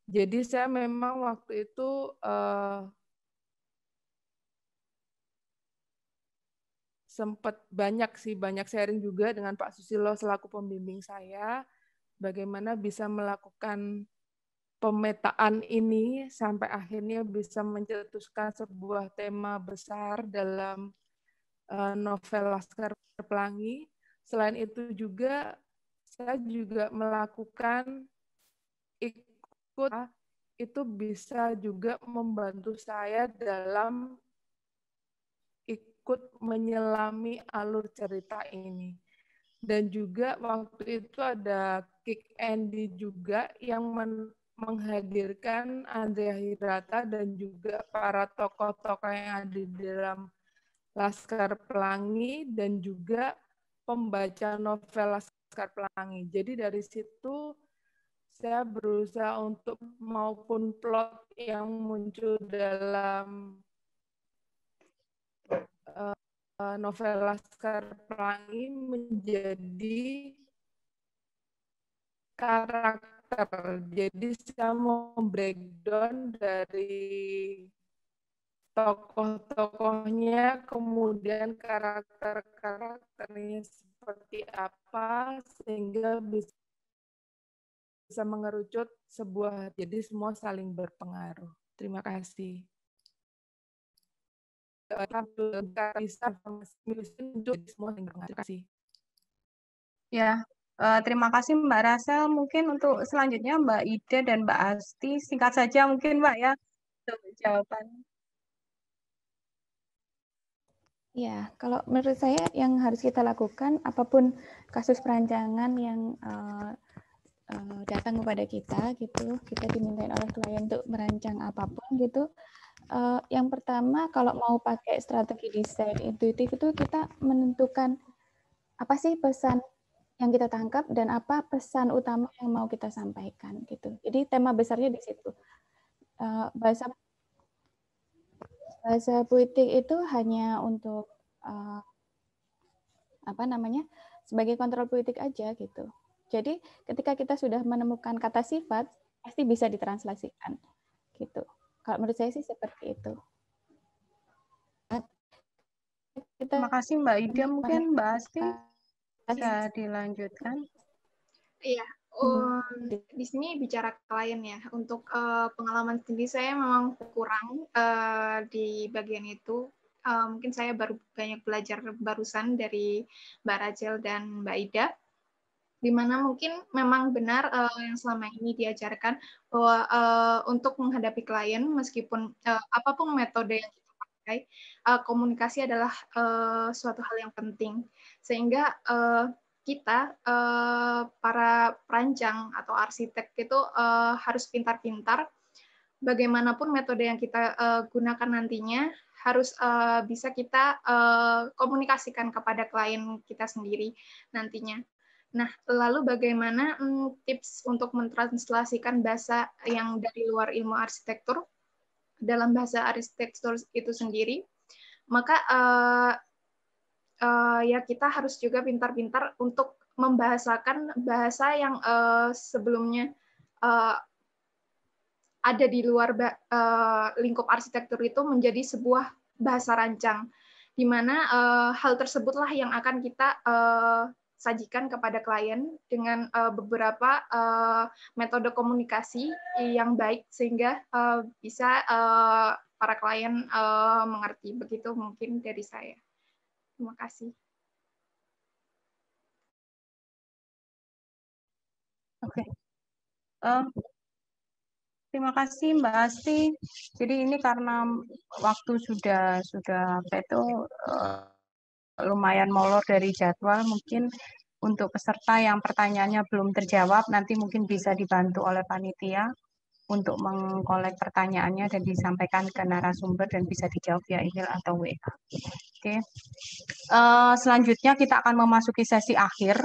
jadi saya memang waktu itu uh, eh, sempat banyak sih banyak sharing juga dengan Pak Susilo selaku pembimbing saya bagaimana bisa melakukan pemetaan ini sampai akhirnya bisa mencetuskan sebuah tema besar dalam uh, novel Laskar Pelangi. Selain itu juga saya juga melakukan ikut ah. itu bisa juga membantu saya dalam ikut menyelami alur cerita ini. Dan juga waktu itu ada Kick Andy juga yang men menghadirkan Andrea Hirata dan juga para tokoh-tokoh yang ada di dalam Laskar Pelangi dan juga pembaca novel Laskar Pelangi. Jadi dari situ saya berusaha untuk maupun plot yang muncul dalam uh, eh, novel Laskar Pelangi menjadi karakter. Jadi saya mau breakdown dari tokoh-tokohnya, kemudian karakter-karakternya seperti apa, sehingga bisa bisa mengerucut sebuah jadi semua saling berpengaruh. Terima kasih. Eh, terima kasih. Ya, eh, terima kasih Mbak Rasel. Mungkin untuk selanjutnya Mbak Ida dan Mbak Asti, singkat saja mungkin Mbak ya jawaban. Ya, kalau menurut saya yang harus kita lakukan, apapun kasus perancangan yang uh, uh, datang kepada kita gitu kita dimintain oleh klien untuk merancang apapun gitu uh, yang pertama kalau mau pakai strategi desain intuitif itu kita menentukan apa sih pesan yang kita tangkap dan apa pesan utama yang mau kita sampaikan gitu jadi tema besarnya di situ uh, bahasa bahasa politik itu hanya untuk uh, apa namanya sebagai kontrol politik aja gitu jadi ketika kita sudah menemukan kata sifat, pasti bisa ditranslasikan. Gitu. Kalau menurut saya sih seperti itu. Kita Terima kasih Mbak Ida. Mungkin Mbak Asti bisa dilanjutkan. Iya, hmm. um, di sini bicara klien ya. Untuk uh, pengalaman sendiri saya memang kurang uh, di bagian itu uh, mungkin saya baru banyak belajar barusan dari Mbak Rachel dan Mbak Ida di mana mungkin memang benar uh, yang selama ini diajarkan bahwa uh, untuk menghadapi klien meskipun uh, apapun metode yang kita pakai uh, komunikasi adalah uh, suatu hal yang penting sehingga uh, kita uh, para perancang atau arsitek itu uh, harus pintar-pintar bagaimanapun metode yang kita uh, gunakan nantinya harus uh, bisa kita uh, komunikasikan kepada klien kita sendiri nantinya Nah, lalu bagaimana hmm, tips untuk mentranslasikan bahasa yang dari luar ilmu arsitektur dalam bahasa arsitektur itu sendiri? Maka uh, uh, ya kita harus juga pintar-pintar untuk membahasakan bahasa yang uh, sebelumnya uh, ada di luar uh, lingkup arsitektur itu menjadi sebuah bahasa rancang, di mana uh, hal tersebutlah yang akan kita uh, sajikan kepada klien dengan uh, beberapa uh, metode komunikasi yang baik sehingga uh, bisa uh, para klien uh, mengerti begitu mungkin dari saya. Terima kasih. Oke. Okay. Um, terima kasih Mbak Asti. Jadi ini karena waktu sudah sudah itu lumayan molor dari jadwal, mungkin untuk peserta yang pertanyaannya belum terjawab, nanti mungkin bisa dibantu oleh panitia untuk mengkolek pertanyaannya dan disampaikan ke narasumber dan bisa dijawab via email atau WA. Oke, okay. uh, eh, selanjutnya kita akan memasuki sesi akhir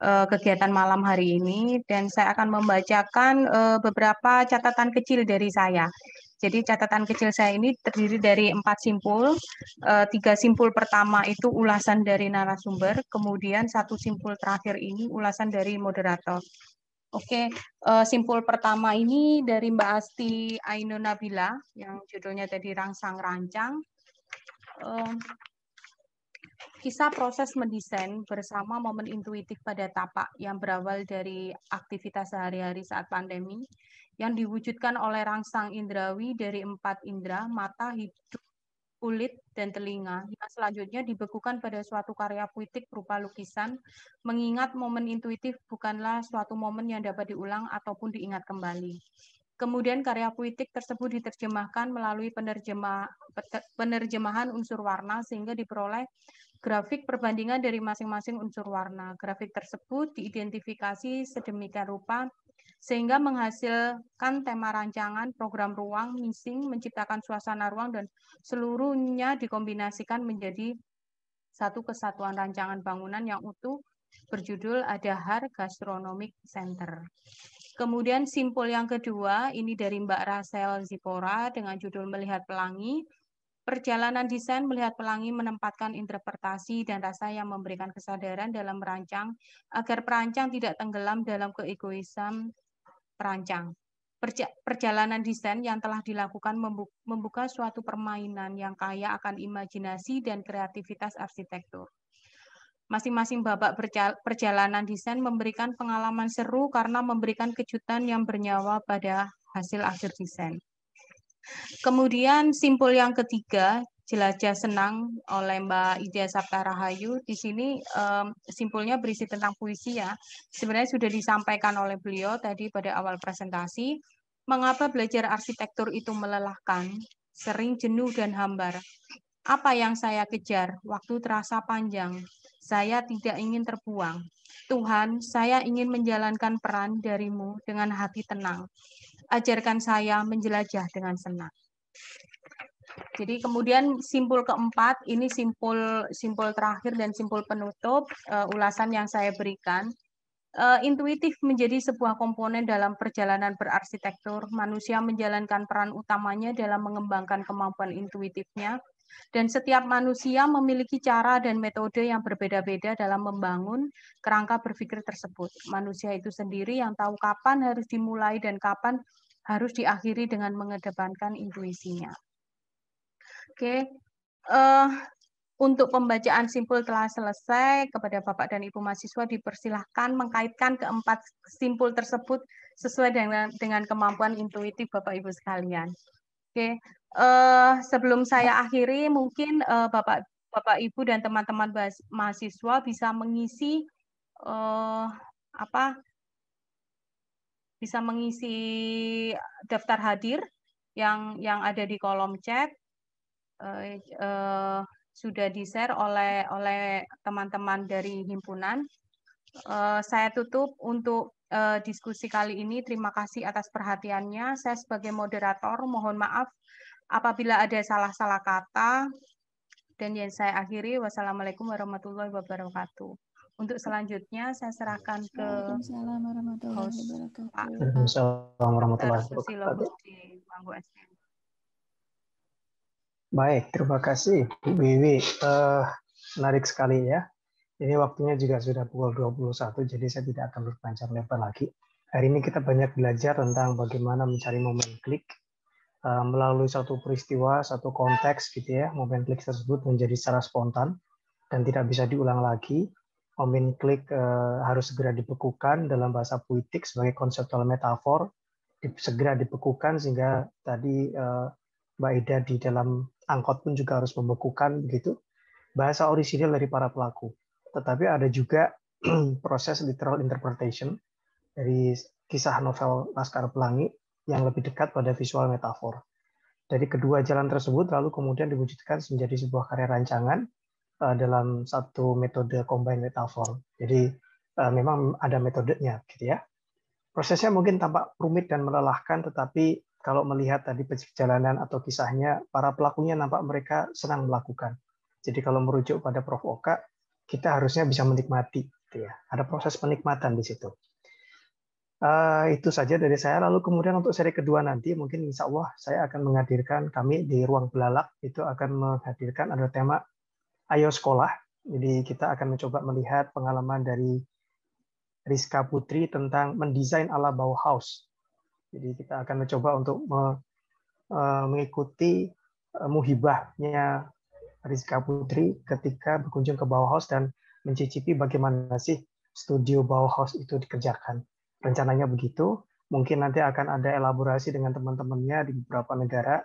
uh, kegiatan malam hari ini dan saya akan membacakan uh, beberapa catatan kecil dari saya. Jadi catatan kecil saya ini terdiri dari empat simpul. Eh, tiga simpul pertama itu ulasan dari narasumber, kemudian satu simpul terakhir ini ulasan dari moderator. Oke, eh, simpul pertama ini dari Mbak Asti Ainun Nabila yang judulnya tadi Rangsang Rancang. Eh, kisah proses mendesain bersama momen intuitif pada tapak yang berawal dari aktivitas sehari-hari saat pandemi yang diwujudkan oleh rangsang indrawi dari empat indera, mata, hidup, kulit, dan telinga, yang selanjutnya dibekukan pada suatu karya puitik berupa lukisan, mengingat momen intuitif bukanlah suatu momen yang dapat diulang ataupun diingat kembali. Kemudian karya puitik tersebut diterjemahkan melalui penerjemah, penerjemahan unsur warna sehingga diperoleh grafik perbandingan dari masing-masing unsur warna. Grafik tersebut diidentifikasi sedemikian rupa sehingga menghasilkan tema rancangan, program ruang, missing, menciptakan suasana ruang, dan seluruhnya dikombinasikan menjadi satu kesatuan rancangan bangunan yang utuh berjudul Adahar Gastronomic Center. Kemudian simpul yang kedua, ini dari Mbak Rasel Zipora dengan judul Melihat Pelangi, Perjalanan desain melihat pelangi menempatkan interpretasi dan rasa yang memberikan kesadaran dalam merancang agar perancang tidak tenggelam dalam keegoisan perancang. perjalanan desain yang telah dilakukan membuka suatu permainan yang kaya akan imajinasi dan kreativitas arsitektur. Masing-masing babak perjalanan desain memberikan pengalaman seru karena memberikan kejutan yang bernyawa pada hasil akhir desain. Kemudian simpul yang ketiga, jelajah senang oleh Mbak Ida Sabta Rahayu. Di sini simpulnya berisi tentang puisi ya. Sebenarnya sudah disampaikan oleh beliau tadi pada awal presentasi. Mengapa belajar arsitektur itu melelahkan, sering jenuh dan hambar? Apa yang saya kejar? Waktu terasa panjang. Saya tidak ingin terbuang. Tuhan, saya ingin menjalankan peran darimu dengan hati tenang ajarkan saya menjelajah dengan senang. Jadi kemudian simpul keempat, ini simpul simpul terakhir dan simpul penutup uh, ulasan yang saya berikan. Uh, intuitif menjadi sebuah komponen dalam perjalanan berarsitektur. Manusia menjalankan peran utamanya dalam mengembangkan kemampuan intuitifnya. Dan setiap manusia memiliki cara dan metode yang berbeda-beda dalam membangun kerangka berpikir tersebut. Manusia itu sendiri yang tahu kapan harus dimulai dan kapan harus diakhiri dengan mengedepankan intuisinya. Oke, uh, untuk pembacaan simpul telah selesai. Kepada Bapak dan Ibu mahasiswa dipersilahkan mengkaitkan keempat simpul tersebut sesuai dengan, dengan kemampuan intuitif Bapak Ibu sekalian. Oke, uh, sebelum saya akhiri, mungkin uh, Bapak Bapak Ibu dan teman-teman mahasiswa bisa mengisi uh, apa bisa mengisi daftar hadir yang yang ada di kolom chat uh, uh, sudah di share oleh oleh teman-teman dari himpunan. Uh, saya tutup untuk uh, diskusi kali ini. Terima kasih atas perhatiannya. Saya sebagai moderator mohon maaf apabila ada salah-salah kata dan yang saya akhiri. Wassalamualaikum warahmatullahi wabarakatuh. Untuk selanjutnya saya serahkan ke Assalamualaikum warahmatullahi wabarakatuh. Baik, terima kasih Bu Wiwi. Uh, menarik sekali ya. Ini waktunya juga sudah pukul 21, jadi saya tidak akan berpancar lebar lagi. Hari ini kita banyak belajar tentang bagaimana mencari momen klik uh, melalui satu peristiwa, satu konteks gitu ya. Momen klik tersebut menjadi secara spontan dan tidak bisa diulang lagi Omin Klik eh, harus segera dibekukan dalam bahasa politik sebagai konseptual metafor, di, segera dibekukan sehingga tadi eh, Mbak Ida di dalam angkot pun juga harus membekukan begitu. Bahasa orisinil dari para pelaku. Tetapi ada juga proses literal interpretation dari kisah novel Laskar Pelangi yang lebih dekat pada visual metafor. Dari kedua jalan tersebut lalu kemudian diwujudkan menjadi sebuah karya rancangan Eh, dalam satu metode combined form. Jadi eh, memang ada metodenya, gitu ya. Prosesnya mungkin tampak rumit dan melelahkan, tetapi kalau melihat tadi perjalanan atau kisahnya, para pelakunya nampak mereka senang melakukan. Jadi kalau merujuk pada Prof. Oka, kita harusnya bisa menikmati. Gitu ya. Ada proses penikmatan di situ. Uh, itu saja dari saya. Lalu kemudian untuk seri kedua nanti, mungkin insya Allah saya akan menghadirkan kami di ruang belalak, itu akan menghadirkan ada tema Ayo Sekolah. Jadi kita akan mencoba melihat pengalaman dari Rizka Putri tentang mendesain ala Bauhaus. Jadi kita akan mencoba untuk e, mengikuti e, muhibahnya Rizka Putri ketika berkunjung ke Bauhaus dan mencicipi bagaimana sih studio Bauhaus itu dikerjakan. Rencananya begitu, mungkin nanti akan ada elaborasi dengan teman-temannya di beberapa negara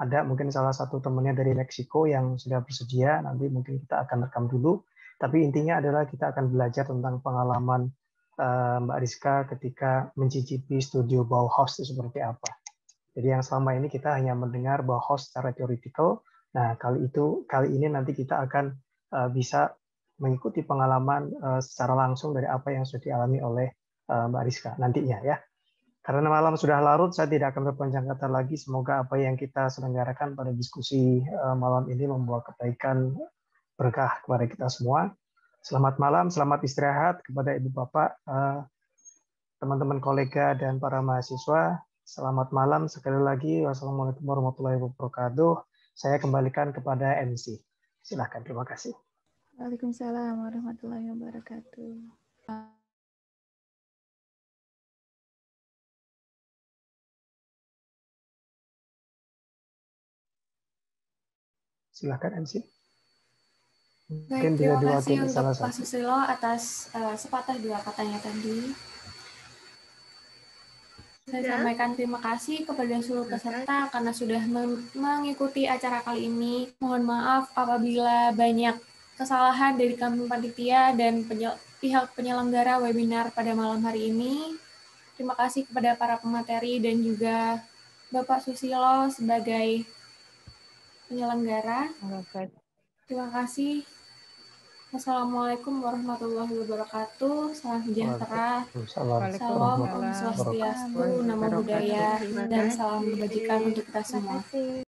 ada mungkin salah satu temannya dari Meksiko yang sudah bersedia, nanti mungkin kita akan rekam dulu. Tapi intinya adalah kita akan belajar tentang pengalaman eh, Mbak Rizka ketika mencicipi studio Bauhaus itu seperti apa. Jadi yang selama ini kita hanya mendengar Bauhaus secara teoretikal, nah kali itu kali ini nanti kita akan eh, bisa mengikuti pengalaman eh, secara langsung dari apa yang sudah dialami oleh Mbak Rizka nantinya ya. Karena malam sudah larut, saya tidak akan berpanjang kata lagi. Semoga apa yang kita selenggarakan pada diskusi eh, malam ini membawa kebaikan berkah kepada kita semua. Selamat malam, selamat istirahat kepada Ibu Bapak, eh, teman-teman kolega, dan para mahasiswa. Selamat malam sekali lagi. Wassalamualaikum warahmatullahi wabarakatuh. Saya kembalikan kepada MC. Silahkan, terima kasih. Waalaikumsalam warahmatullahi wabarakatuh. Silahkan MC. Mungkin Baik, terima kasih untuk salah Pak Susilo atas uh, sepatah dua katanya tadi. Saya ya. sampaikan terima kasih kepada seluruh peserta karena sudah mengikuti acara kali ini. Mohon maaf apabila banyak kesalahan dari kami panitia dan penyel pihak penyelenggara webinar pada malam hari ini. Terima kasih kepada para pemateri dan juga Bapak Susilo sebagai penyelenggara. Terima kasih. Assalamualaikum warahmatullahi wabarakatuh. Salam sejahtera. Salam, Om Swastiastu, salam, salam, dan salam salam, untuk kita semua.